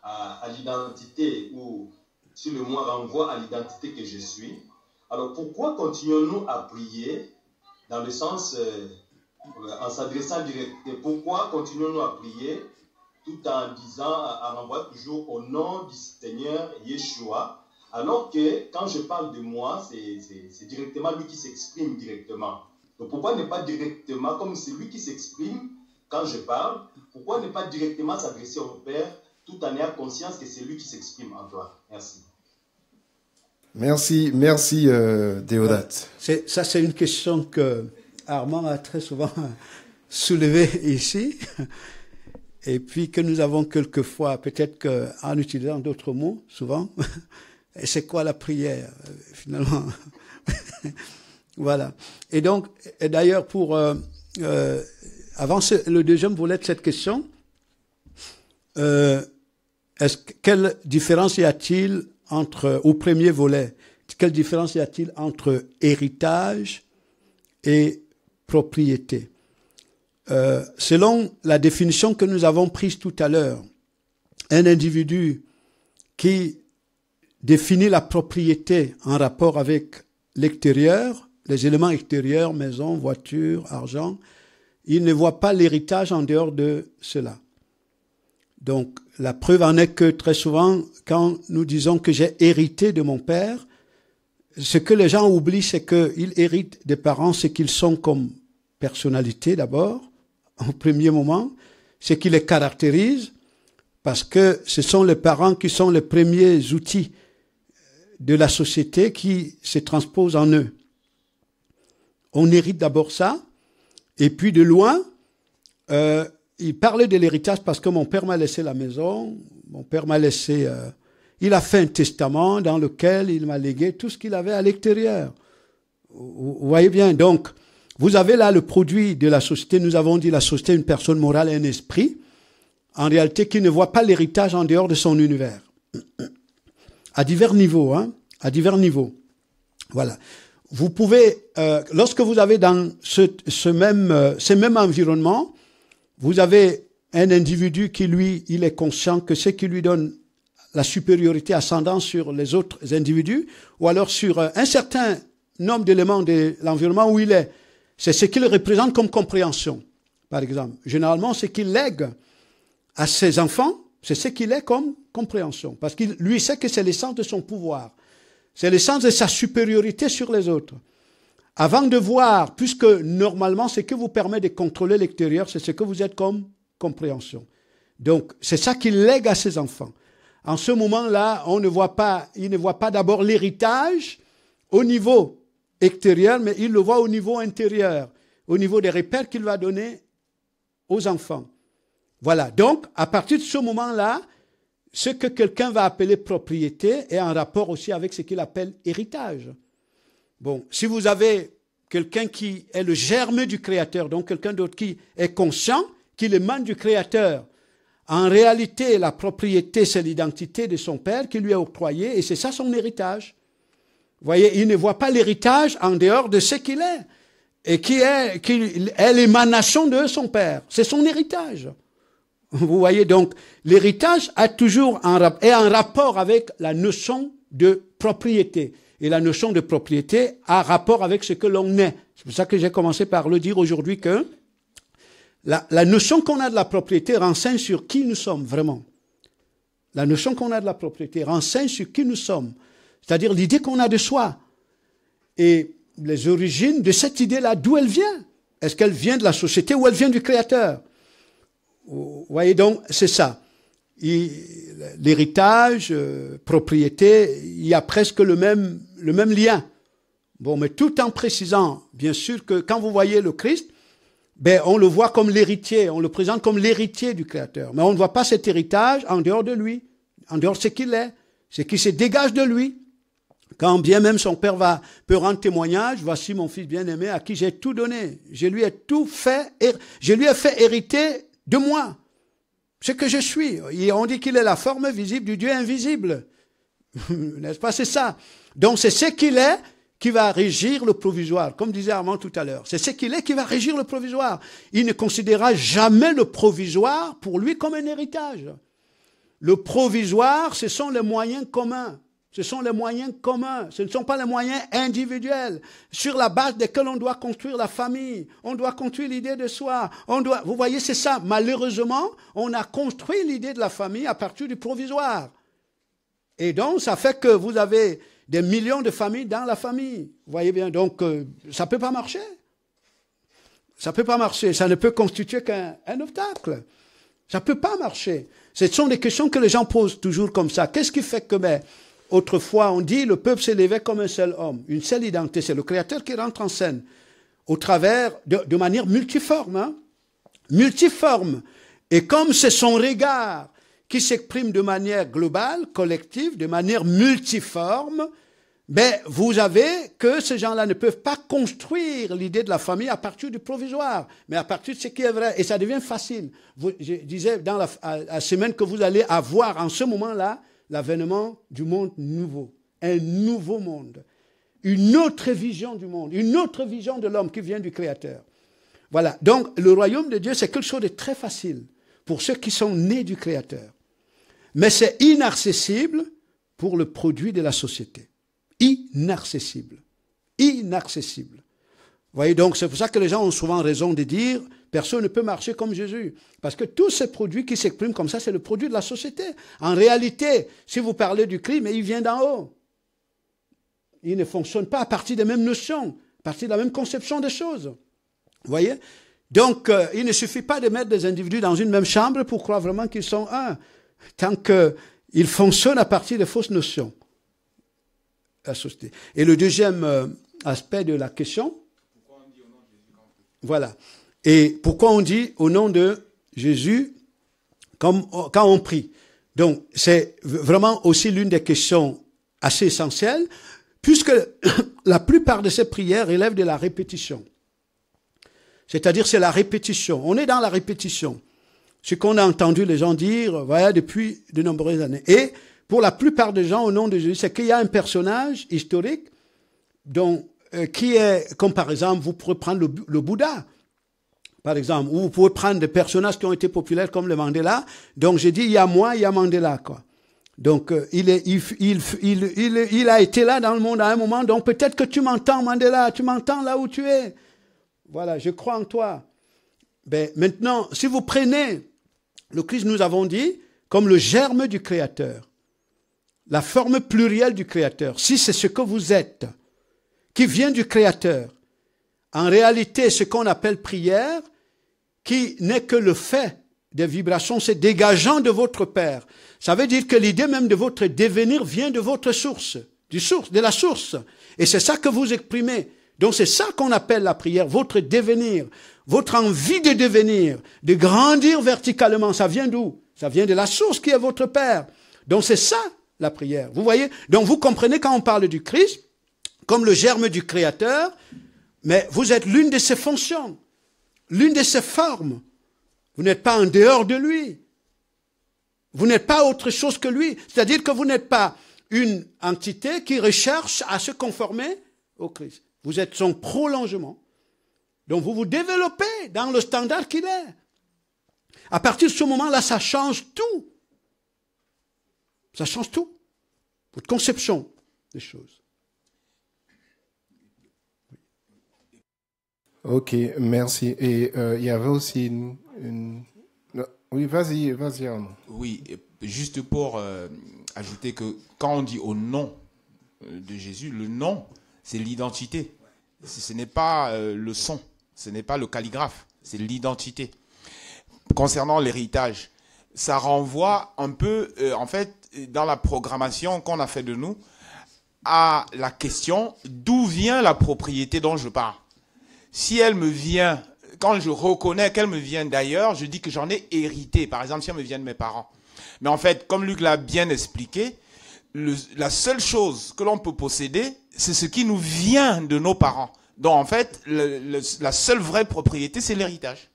à, à l'identité ou si le moi renvoie à l'identité que je suis, alors pourquoi continuons-nous à prier dans le sens, euh, en s'adressant directement, pourquoi continuons-nous à prier tout en disant, en envoyant toujours au nom du Seigneur Yeshua Alors que quand je parle de moi, c'est directement lui qui s'exprime directement. Donc pourquoi ne pas directement, comme c'est lui qui s'exprime quand je parle, pourquoi ne pas directement s'adresser au Père tout en ayant conscience que c'est lui qui s'exprime en toi Merci. Merci, merci euh, ah, ça, c'est une question que Armand a très souvent soulevée ici, et puis que nous avons quelquefois, peut-être en utilisant d'autres mots, souvent, et c'est quoi la prière, finalement Voilà. Et donc, et d'ailleurs, pour euh, euh, avancer, avant le deuxième volet de cette question, euh, est-ce quelle différence y a-t-il au premier volet, quelle différence y a-t-il entre héritage et propriété euh, Selon la définition que nous avons prise tout à l'heure, un individu qui définit la propriété en rapport avec l'extérieur, les éléments extérieurs, maison, voiture, argent, il ne voit pas l'héritage en dehors de cela. Donc la preuve en est que très souvent, quand nous disons que j'ai hérité de mon père, ce que les gens oublient, c'est qu'ils héritent des parents ce qu'ils sont comme personnalité d'abord, en premier moment, ce qui les caractérise, parce que ce sont les parents qui sont les premiers outils de la société qui se transposent en eux. On hérite d'abord ça, et puis de loin, euh, il parlait de l'héritage parce que mon père m'a laissé la maison, mon père m'a laissé... Euh, il a fait un testament dans lequel il m'a légué tout ce qu'il avait à l'extérieur. Vous voyez bien, donc, vous avez là le produit de la société. Nous avons dit la société, une personne morale, un esprit, en réalité, qui ne voit pas l'héritage en dehors de son univers. À divers niveaux, hein, à divers niveaux. Voilà. Vous pouvez, euh, lorsque vous avez dans ce, même, euh, ce même environnement, vous avez un individu qui, lui, il est conscient que ce qui lui donne la supériorité ascendante sur les autres individus, ou alors sur euh, un certain nombre d'éléments de l'environnement où il est, c'est ce qu'il représente comme compréhension, par exemple. Généralement, ce qu'il lègue à ses enfants, c'est ce qu'il est comme compréhension, parce qu'il lui sait que c'est l'essence de son pouvoir, c'est l'essence de sa supériorité sur les autres. Avant de voir, puisque normalement, ce que vous permet de contrôler l'extérieur, c'est ce que vous êtes comme compréhension. Donc, c'est ça qu'il lègue à ses enfants. En ce moment-là, on ne voit pas, il ne voit pas d'abord l'héritage au niveau extérieur, mais il le voit au niveau intérieur, au niveau des repères qu'il va donner aux enfants. Voilà. Donc, à partir de ce moment-là, ce que quelqu'un va appeler propriété est en rapport aussi avec ce qu'il appelle héritage. Bon, si vous avez quelqu'un qui est le germe du Créateur, donc quelqu'un d'autre qui est conscient qu'il émane du Créateur, en réalité, la propriété, c'est l'identité de son Père qui lui a octroyé, et c'est ça son héritage. Vous voyez, il ne voit pas l'héritage en dehors de ce qu'il est et qui est, qui est l'émanation de son Père. C'est son héritage. Vous voyez donc, l'héritage a toujours un, est en rapport avec la notion de propriété. Et la notion de propriété a rapport avec ce que l'on est. C'est pour ça que j'ai commencé par le dire aujourd'hui que la, notion qu'on a de la propriété renseigne sur qui nous sommes vraiment. La notion qu'on a de la propriété renseigne sur qui nous sommes, c'est-à-dire l'idée qu'on a de soi. Et les origines de cette idée-là, d'où elle vient Est-ce qu'elle vient de la société ou elle vient du Créateur Vous voyez donc, c'est ça. L'héritage, euh, propriété, il y a presque le même le même lien. Bon, mais tout en précisant, bien sûr, que quand vous voyez le Christ, ben, on le voit comme l'héritier, on le présente comme l'héritier du Créateur. Mais on ne voit pas cet héritage en dehors de lui, en dehors de ce qu'il est, ce qui se dégage de lui. Quand bien même son père va, peut rendre témoignage, voici mon fils bien-aimé à qui j'ai tout donné. Je lui ai tout fait, er, je lui ai fait hériter de moi. Ce que je suis. Et on dit qu'il est la forme visible du Dieu invisible. N'est-ce pas? C'est ça. Donc c'est ce qu'il est qui va régir le provisoire, comme disait Armand tout à l'heure. C'est ce qu'il est qui va régir le provisoire. Il ne considérera jamais le provisoire pour lui comme un héritage. Le provisoire, ce sont les moyens communs. Ce sont les moyens communs, ce ne sont pas les moyens individuels sur la base desquels on doit construire la famille, on doit construire l'idée de soi, on doit, vous voyez, c'est ça. Malheureusement, on a construit l'idée de la famille à partir du provisoire. Et donc, ça fait que vous avez des millions de familles dans la famille. Vous voyez bien, donc euh, ça ne peut pas marcher. Ça ne peut pas marcher. Ça ne peut constituer qu'un obstacle. Ça ne peut pas marcher. Ce sont des questions que les gens posent toujours comme ça. Qu'est-ce qui fait que, mais, ben, autrefois, on dit le peuple s'élevait comme un seul homme, une seule identité. C'est le Créateur qui rentre en scène au travers, de, manière multiforme. Hein. Multiforme. Et comme c'est son regard qui s'exprime de manière globale, collective, de manière multiforme, mais vous avez que ces gens-là ne peuvent pas construire l'idée de la famille à partir du provisoire, mais à partir de ce qui est vrai. Et ça devient facile. je disais dans la semaine que vous allez avoir en ce moment-là l'avènement du monde nouveau, un nouveau monde, une autre vision du monde, une autre vision de l'homme qui vient du Créateur. Voilà. Donc, le royaume de Dieu, c'est quelque chose de très facile pour ceux qui sont nés du Créateur mais c'est inaccessible pour le produit de la société. Inaccessible. Inaccessible. Voyez donc, c'est pour ça que les gens ont souvent raison de dire personne ne peut marcher comme Jésus. Parce que tous ces produits qui s'expriment comme ça, c'est le produit de la société. En réalité, si vous parlez du crime, il vient d'en haut. Il ne fonctionne pas à partir des mêmes notions, à partir de la même conception des choses. Vous voyez Donc, euh, il ne suffit pas de mettre des individus dans une même chambre pour croire vraiment qu'ils sont un tant qu'il fonctionne à partir de fausses notions. Et le deuxième euh, aspect de la question. Pourquoi on dit au nom de Jésus Voilà. Et pourquoi on dit au nom de Jésus quand on prie Donc, c'est vraiment aussi l'une des questions assez essentielles, puisque la plupart de ces prières relèvent de la répétition. C'est-à-dire, c'est la répétition. On est dans la répétition ce qu'on a entendu les gens dire, voilà, depuis de nombreuses années. Et pour la plupart des gens, au nom de Jésus, c'est qu'il y a un personnage historique dont, euh, qui est, comme par exemple, vous pourrez prendre le, Bouddha, par exemple, ou vous pouvez prendre des personnages qui ont été populaires comme le Mandela. Donc j'ai dit, il y a moi, il y a Mandela, quoi. Donc euh, il, est, il, il, il, il, a été là dans le monde à un moment, donc peut-être que tu m'entends, Mandela, tu m'entends là où tu es. Voilà, je crois en toi. Ben, maintenant, si vous prenez le Christ, nous avons dit, comme le germe du Créateur, la forme plurielle du Créateur. Si c'est ce que vous êtes, qui vient du Créateur, en réalité, ce qu'on appelle prière, qui n'est que le fait des vibrations c'est dégageant de votre Père. Ça veut dire que l'idée même de votre devenir vient de votre source, du source, de la source. Et c'est ça que vous exprimez. Donc c'est ça qu'on appelle la prière, votre devenir, votre envie de devenir, de grandir verticalement, ça vient d'où Ça vient de la source qui est votre Père. Donc c'est ça la prière. Vous voyez Donc vous comprenez quand on parle du Christ, comme le germe du Créateur, mais vous êtes l'une de ses fonctions, l'une de ses formes. Vous n'êtes pas en dehors de lui. Vous n'êtes pas autre chose que lui. C'est-à-dire que vous n'êtes pas une entité qui recherche à se conformer au Christ. Vous êtes son prolongement. Donc vous vous développez dans le standard qu'il est. À partir de ce moment-là, ça change tout. Ça change tout. Votre conception des choses. Ok, merci. Et euh, il y avait aussi une... Oui, vas-y, vas-y Arnaud. Oui, juste pour euh, ajouter que quand on dit au nom euh, de Jésus, le nom, c'est l'identité. Ce n'est pas le son. Ce n'est pas le calligraphe, c'est l'identité. Concernant l'héritage, ça renvoie un peu, euh, en fait, dans la programmation qu'on a fait de nous, à la question d'où vient la propriété dont je parle. Si elle me vient, quand je reconnais qu'elle me vient d'ailleurs, je dis que j'en ai hérité. Par exemple, si elle me vient de mes parents. Mais en fait, comme Luc l'a bien expliqué, la seule chose que l'on peut posséder, c'est ce qui nous vient de nos parents. Donc en fait, la seule vraie propriété, c'est l'héritage.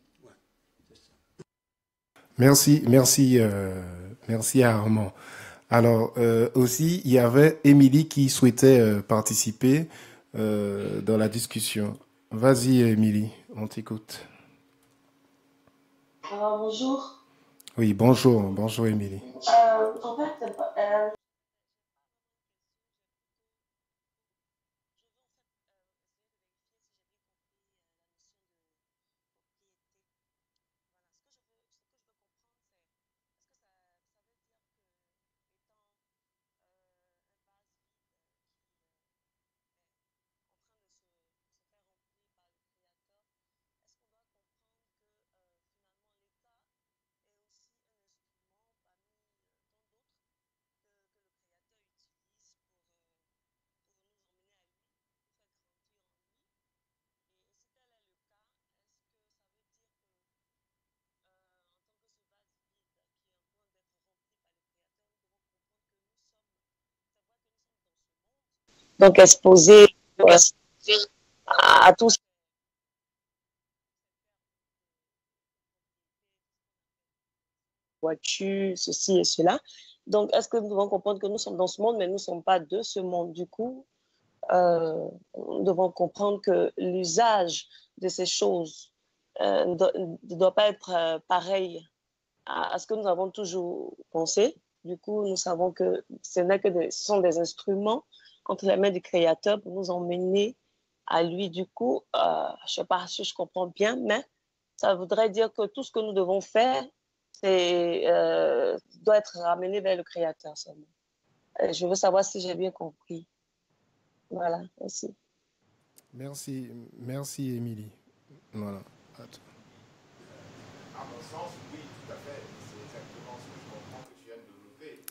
Merci, merci, euh, merci à Armand. Alors euh, aussi, il y avait Émilie qui souhaitait euh, participer dans la discussion. Vas-y, Émilie, on t'écoute. Ah, bonjour. Oui, bonjour, bonjour, Émilie. donc exposé euh, à, tous, vois voiture, ceci et cela. Donc, est-ce que nous devons comprendre que nous sommes dans ce monde, mais nous ne sommes pas de ce monde Du coup, euh, nous devons comprendre que l'usage de ces choses euh, ne, doit, pas être pareil à, ce que nous avons toujours pensé. Du coup, nous savons que ce, que des, ce sont des instruments entre les mains du Créateur pour nous emmener à lui. Du coup, euh, je ne sais pas si je comprends bien, mais ça voudrait dire que tout ce que nous devons faire euh, doit être ramené vers le Créateur seulement. je veux savoir si j'ai bien compris. Voilà, merci. Merci, merci Émilie. Voilà. À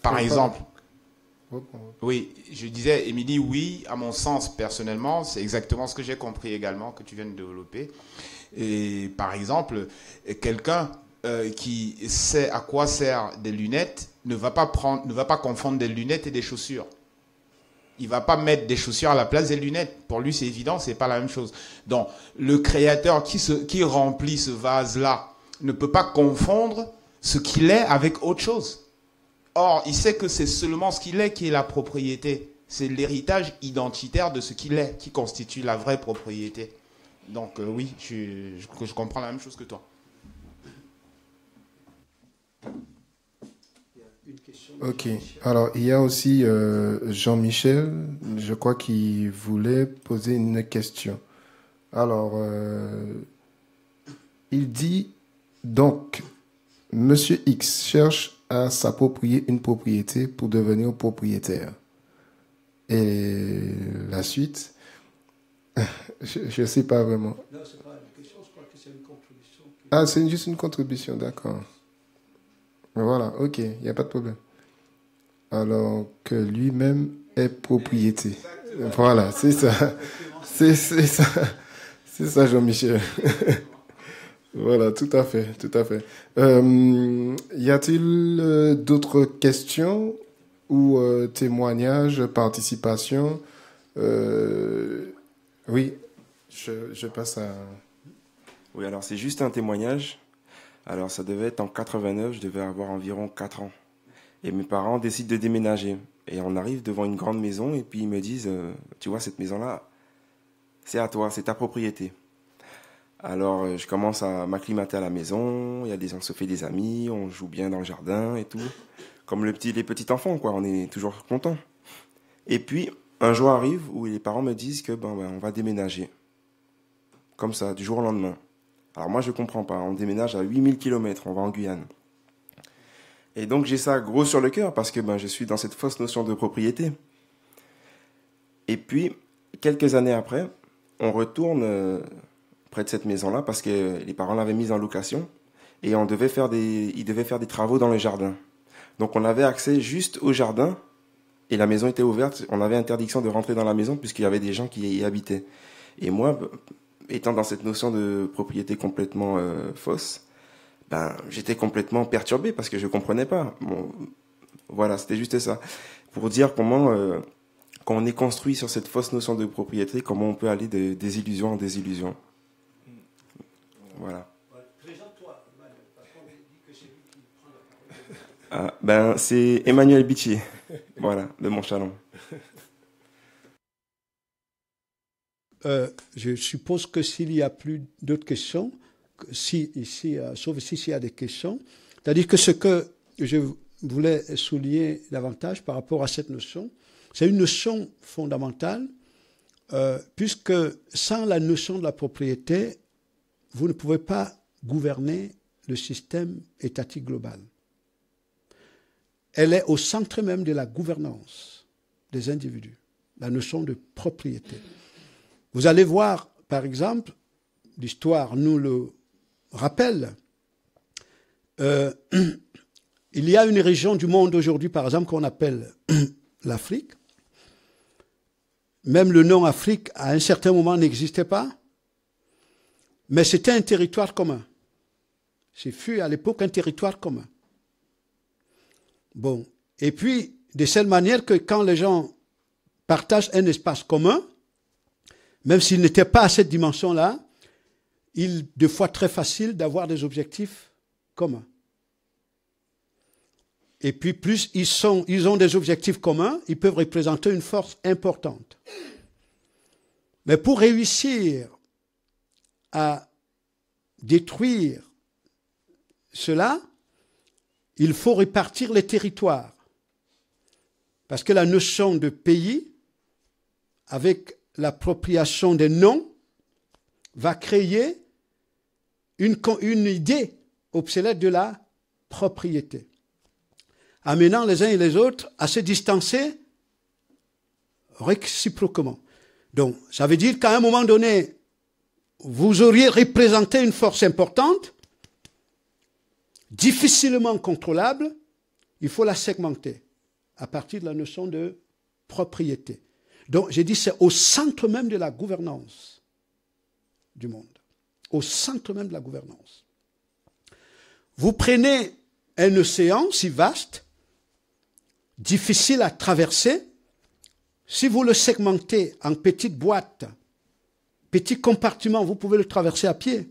Par exemple, oui, je disais, Émilie, oui, à mon sens, personnellement, c'est exactement ce que j'ai compris également, que tu viens de développer. Et par exemple, quelqu'un euh, qui sait à quoi sert des lunettes ne va pas prendre, ne va pas confondre des lunettes et des chaussures. Il va pas mettre des chaussures à la place des lunettes. Pour lui, c'est évident, c'est pas la même chose. Donc, le créateur qui se, qui remplit ce vase-là ne peut pas confondre ce qu'il est avec autre chose. Or, il sait que c'est seulement ce qu'il est qui est la propriété. C'est l'héritage identitaire de ce qu'il est qui constitue la vraie propriété. Donc euh, oui, je, comprends la même chose que toi. Ok. Alors, il y a aussi euh, Jean-Michel, je crois qu'il voulait poser une question. Alors, euh, il dit, donc, Monsieur X cherche s'approprier une propriété pour devenir propriétaire. Et la suite, je ne sais pas vraiment. Non, c'est pas une question, je crois que c'est une contribution. Ah, c'est juste une contribution, d'accord. Voilà, ok, il n'y a pas de problème. Alors que lui-même est propriété. Voilà, c'est ça. C'est ça. C'est ça, Jean-Michel. Voilà, tout à fait, tout à fait. Euh, y a-t-il euh, d'autres questions ou euh, témoignages, participations Oui, je, je, passe à... Oui, alors c'est juste un témoignage. Alors ça devait être en 89, je devais avoir environ 4 ans. Et mes parents décident de déménager. Et on arrive devant une grande maison et puis ils me disent, tu vois, cette maison-là, c'est à toi, c'est ta propriété. Alors, euh, je commence à m'acclimater à la maison. Il y a des, on se fait des amis, on joue bien dans le jardin et tout. Comme petit, les petits enfants, quoi. On est toujours content. Et puis, un jour arrive où les parents me disent que ben, on va déménager. Comme ça, du jour au lendemain. Alors moi, je comprends pas. On déménage à 8000 km, on va en Guyane. Et donc j'ai ça gros sur le cœur parce que ben, je suis dans cette fausse notion de propriété. Et puis, quelques années après, on retourne euh, près de cette maison-là parce que les parents l'avaient mise en location et on devait faire des, ils devaient faire des travaux dans le jardin. Donc on avait accès juste au jardin et la maison était ouverte. On avait interdiction de rentrer dans la maison puisqu'il y avait des gens qui y habitaient. Et moi, étant dans cette notion de propriété complètement euh, fausse, ben j'étais complètement perturbé parce que je ne comprenais pas. voilà, c'était juste ça pour dire comment euh, quand on est construit sur cette fausse notion de propriété, comment on peut aller de, désillusion en désillusion voilà. Présente-toi, c'est ah, ben, c'est Emmanuel Bichier, voilà, de Montchalon. Euh, je suppose que s'il y a plus d'autres questions, si, ici, euh, sauf si s'il y a des questions, c'est-à-dire que ce que je voulais souligner davantage par rapport à cette notion, c'est une notion fondamentale, euh, puisque sans la notion de la propriété, vous ne pouvez pas gouverner le système étatique global. Elle est au centre même de la gouvernance des individus, la notion de propriété. Vous allez voir, par exemple, l'histoire nous le rappelle, euh, il y a une région du monde aujourd'hui, par exemple, qu'on appelle l'Afrique. Même le nom Afrique, à un certain moment, n'existait pas. Mais c'était un territoire commun. Ce fut à l'époque un territoire commun. Bon. Et puis, de cette manière que quand les gens partagent un espace commun, même s'ils n'étaient pas à cette dimension-là, il est de fois très facile d'avoir des objectifs communs. Et puis plus ils, sont, ils ont des objectifs communs, ils peuvent représenter une force importante. Mais pour réussir à détruire cela, il faut répartir les territoires. Parce que la notion de pays, avec l'appropriation des noms, va créer une, une idée obsolète de la propriété, amenant les uns et les autres à se distancer réciproquement. Donc, ça veut dire qu'à un moment donné, vous auriez représenté une force importante, difficilement contrôlable, il faut la segmenter à partir de la notion de propriété. Donc j'ai dit c'est au centre même de la gouvernance du monde, au centre même de la gouvernance. Vous prenez un océan si vaste, difficile à traverser, si vous le segmentez en petites boîtes petit compartiment, vous pouvez le traverser à pied.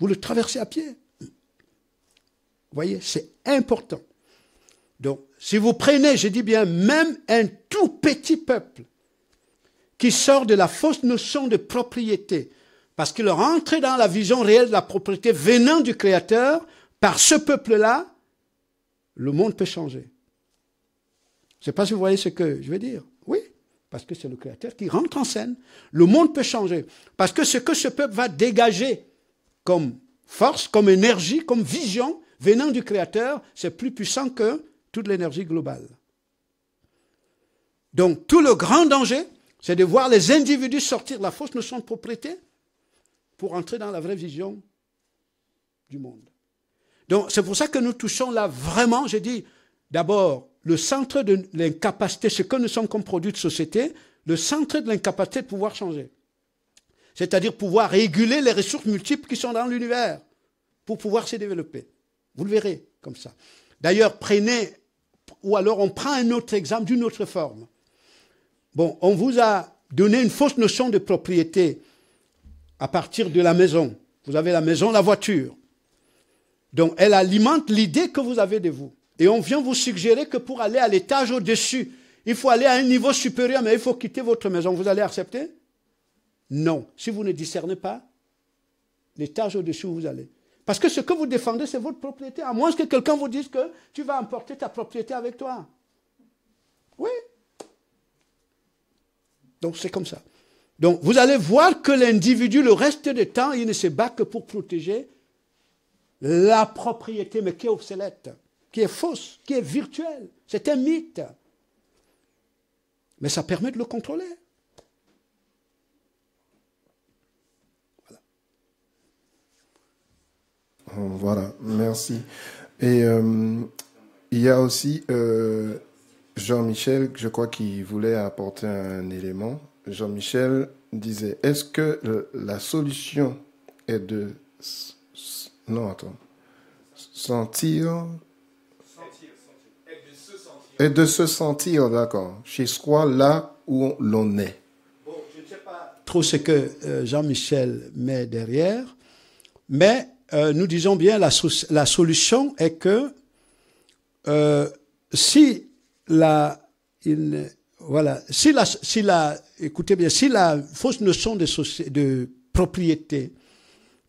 Vous le traversez à pied. Vous voyez, c'est important. Donc, si vous prenez, je dis bien, même un tout petit peuple qui sort de la fausse notion de propriété, parce qu'il rentre dans la vision réelle de la propriété venant du Créateur, par ce peuple-là, le monde peut changer. Je ne sais pas si vous voyez ce que je veux dire. Parce que c'est le Créateur qui rentre en scène. Le monde peut changer. Parce que ce que ce peuple va dégager comme force, comme énergie, comme vision venant du Créateur, c'est plus puissant que toute l'énergie globale. Donc tout le grand danger, c'est de voir les individus sortir de la fausse notion de propriété pour entrer dans la vraie vision du monde. Donc c'est pour ça que nous touchons là vraiment, j'ai dit, d'abord le centre de l'incapacité, ce que nous sommes comme produit de société, le centre de l'incapacité de pouvoir changer. C'est-à-dire pouvoir réguler les ressources multiples qui sont dans l'univers pour pouvoir se développer. Vous le verrez comme ça. D'ailleurs, prenez, ou alors on prend un autre exemple d'une autre forme. Bon, on vous a donné une fausse notion de propriété à partir de la maison. Vous avez la maison, la voiture. Donc elle alimente l'idée que vous avez de vous. Et on vient vous suggérer que pour aller à l'étage au-dessus, il faut aller à un niveau supérieur, mais il faut quitter votre maison. Vous allez accepter Non. Si vous ne discernez pas l'étage au-dessus vous allez. Parce que ce que vous défendez, c'est votre propriété, à moins que quelqu'un vous dise que tu vas emporter ta propriété avec toi. Oui. Donc c'est comme ça. Donc vous allez voir que l'individu, le reste du temps, il ne se bat que pour protéger la propriété, mais qui est obsolète qui est fausse, qui est virtuelle. C'est un mythe. Mais ça permet de le contrôler. Voilà, oh, voilà merci. Et euh, il y a aussi euh, Jean-Michel, je crois qu'il voulait apporter un élément. Jean-Michel disait, est-ce que la solution est de... Non, attends. Sentir et de se sentir, d'accord, chez soi, là où l'on est. Bon, je ne sais pas trop ce que euh, Jean-Michel met derrière, mais euh, nous disons bien la, la solution est que euh, si la, voilà, si la, si écoutez bien, si la fausse notion de propriété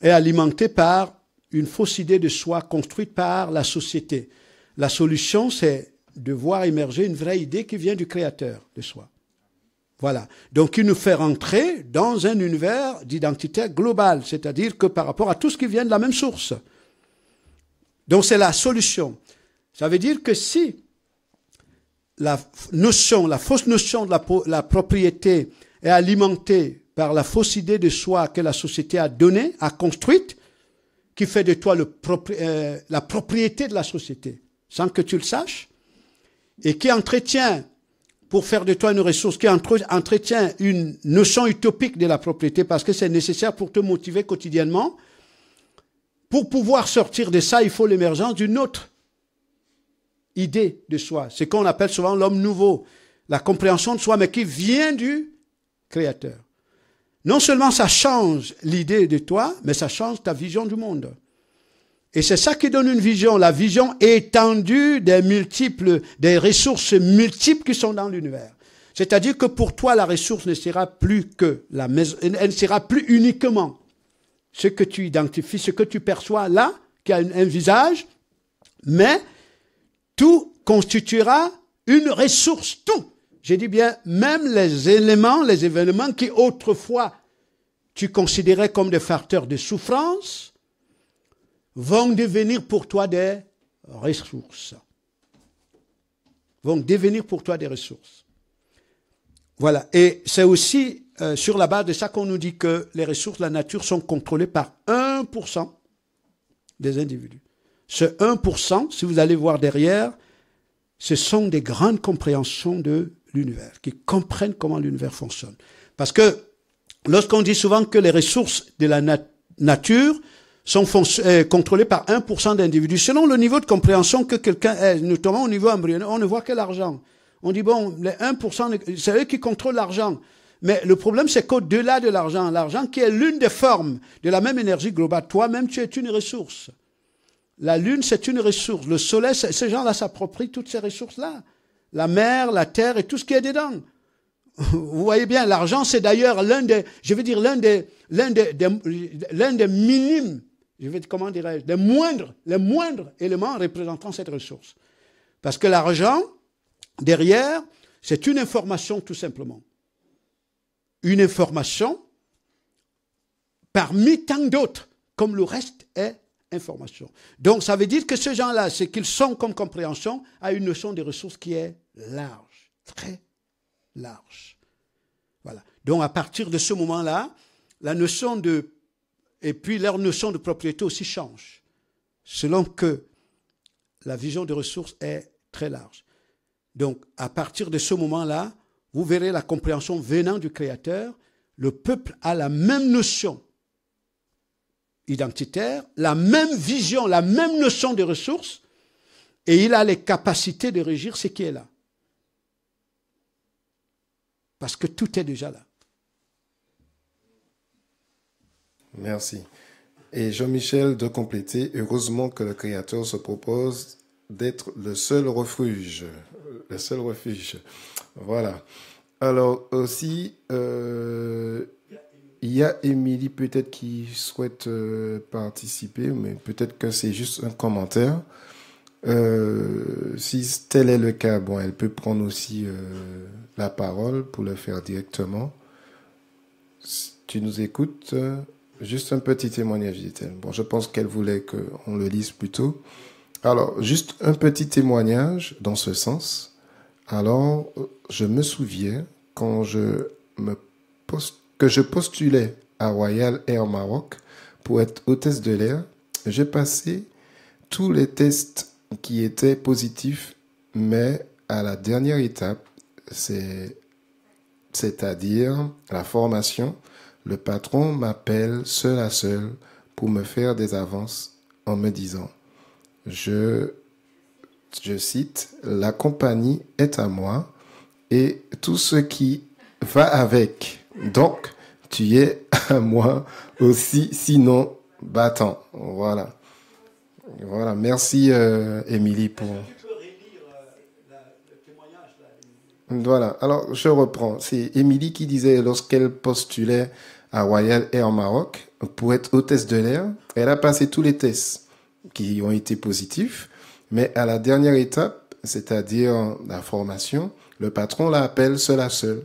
est alimentée par une fausse idée de soi construite par la société, la solution c'est de voir émerger une vraie idée qui vient du créateur de soi. Voilà. Donc il nous fait rentrer dans un univers d'identité globale, c'est-à-dire que par rapport à tout ce qui vient de la même source. Donc c'est la solution. Ça veut dire que si la notion, la fausse notion de la, propriété est alimentée par la fausse idée de soi que la société a donnée, a construite, qui fait de toi euh, la propriété de la société, sans que tu le saches, et qui entretient, pour faire de toi une ressource, qui entretient une notion utopique de la propriété, parce que c'est nécessaire pour te motiver quotidiennement, pour pouvoir sortir de ça, il faut l'émergence d'une autre idée de soi, ce qu'on appelle souvent l'homme nouveau, la compréhension de soi, mais qui vient du Créateur. Non seulement ça change l'idée de toi, mais ça change ta vision du monde. Et c'est ça qui donne une vision, la vision étendue des multiples, des ressources multiples qui sont dans l'univers. C'est-à-dire que pour toi, la ressource ne sera plus que la maison, elle ne sera plus uniquement ce que tu identifies, ce que tu perçois là, qui a un visage, mais tout constituera une ressource, tout. J'ai dit bien, même les éléments, les événements qui autrefois tu considérais comme des facteurs de souffrance, vont devenir pour toi des ressources. Vont devenir pour toi des ressources. Voilà. Et c'est aussi euh, sur la base de ça qu'on nous dit que les ressources de la nature sont contrôlées par 1% des individus. Ce 1%, si vous allez voir derrière, ce sont des grandes compréhensions de l'univers, qui comprennent comment l'univers fonctionne. Parce que lorsqu'on dit souvent que les ressources de la nature sont euh, contrôlés par 1% d'individus. Selon le niveau de compréhension que quelqu'un est, notamment au niveau embryonnaire, on ne voit que l'argent. On dit, bon, les 1%, c'est eux qui contrôlent l'argent. Mais le problème, c'est qu'au-delà de l'argent, l'argent qui est l'une des formes de la même énergie globale, toi-même, tu es une ressource. La lune, c'est une ressource. Le soleil, ces gens-là s'approprient toutes ces ressources-là. La mer, la terre et tout ce qui est dedans. Vous voyez bien, l'argent, c'est d'ailleurs l'un des, je veux dire, l'un des, l'un des l'un des minimes je vais, comment dirais-je, les moindres, les représentant cette ressource. Parce que l'argent, derrière, c'est une information tout simplement. Une information parmi tant d'autres, comme le reste est information. Donc ça veut dire que ces gens-là, ce qu'ils sont comme compréhension, a une notion de ressource qui est large, très large. Voilà. Donc à partir de ce moment-là, la notion de et puis leur notion de propriété aussi change, selon que la vision des ressources est très large. Donc à partir de ce moment-là, vous verrez la compréhension venant du Créateur, le peuple a la même notion identitaire, la même vision, la même notion des ressources, et il a les capacités de régir ce qui est là. Parce que tout est déjà là. Merci. Et Jean-Michel de compléter, heureusement que le Créateur se propose d'être le seul refuge. Le seul refuge. Voilà. Alors aussi, euh, il y a Émilie peut-être qui souhaite euh, participer, mais peut-être que c'est juste un commentaire. Euh, si tel est le cas, bon, elle peut prendre aussi la parole pour le faire directement. tu nous écoutes Juste un petit témoignage, dit-elle. Bon, je pense qu'elle voulait qu'on le lise plus tôt. Alors, juste un petit témoignage dans ce sens. Alors, je me souviens quand je que je postulais à Royal Air Maroc pour être hôtesse de l'air, j'ai passé tous les tests qui étaient positifs, mais à la dernière étape, c'est c'est-à-dire la formation, le patron m'appelle seul à seul pour me faire des avances en me disant, je, je cite, la compagnie est à moi et tout ce qui va avec. Donc, tu es à moi aussi, sinon battant. Voilà. Voilà. Merci, euh, Émilie, pour. Euh, voilà. Alors, je reprends. C'est Émilie qui disait lorsqu'elle postulait à Royal Air Maroc pour être hôtesse de l'air. Elle a passé tous les tests qui ont été positifs, mais à la dernière étape, c'est-à-dire la formation, le patron l'appelle seul à seul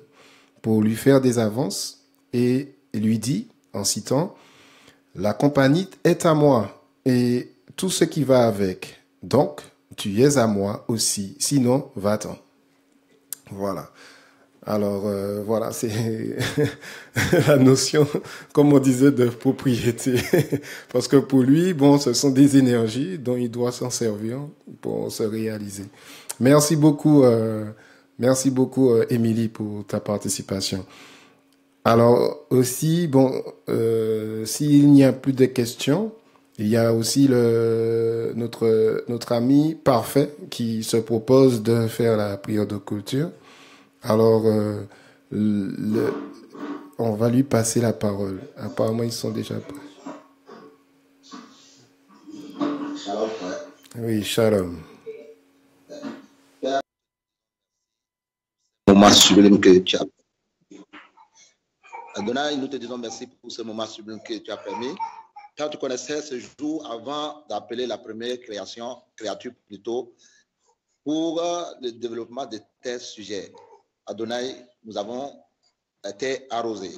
pour lui faire des avances et lui dit, en citant, La compagnie est à moi et tout ce qui va avec. Donc, tu es à moi aussi, sinon va-t'en. Voilà. Alors euh, voilà, c'est la notion, comme on disait, de propriété. Parce que pour lui, bon, ce sont des énergies dont il doit s'en servir pour se réaliser. Merci beaucoup, euh, merci beaucoup, euh, Émilie, pour ta participation. Alors aussi, bon, s'il n'y a plus de questions, il y a aussi notre notre ami parfait qui se propose de faire la prière de culture. Alors, euh, le, on va lui passer la parole. Apparemment, ils sont déjà prêts. Shalom, oui, shalom. Moment sublime que tu as. Adonai, nous te disons merci pour ce moment sublime que tu as permis. Quand tu connaissais ce jour avant d'appeler la première création, créature plutôt, pour euh, le développement de tes sujets. Adonai, nous avons été arrosés.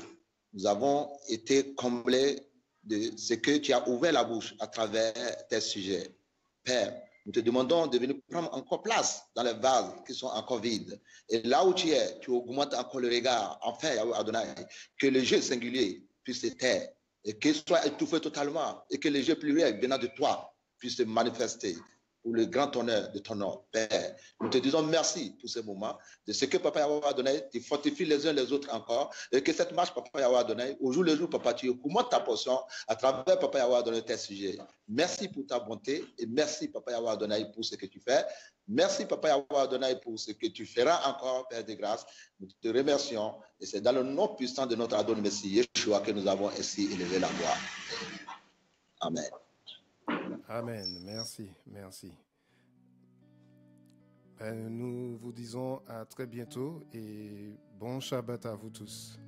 Nous avons été comblés de ce que tu as ouvert la bouche à travers tes sujets. Père, nous te demandons de venir prendre encore place dans les vases qui sont encore vides. Et là où tu es, tu augmentes encore le regard. Enfin, Adonai, que le jeu singulier puisse se taire et qu'il soit étouffé totalement et que le jeu pluriel venant de toi puisse se manifester pour le grand honneur de ton nom, Père. Nous te disons merci pour ce moment, de ce que Papa Yahweh a donné, tu fortifies les uns les autres encore, et que cette marche Papa Yahweh a donné, au jour le jour, Papa, tu augmentes ta portion à travers Papa Yahweh a donné tes sujets. Merci pour ta bonté, et merci Papa Yahweh a donné pour ce que tu fais. Merci Papa Yahweh donné pour ce que tu feras encore, Père de grâce. Nous te remercions, et c'est dans le nom puissant de notre Adon Messie Yeshua que nous avons ainsi élevé la gloire. Amen. Amen. Merci, merci. Ben, nous vous disons à très bientôt et bon Shabbat à vous tous.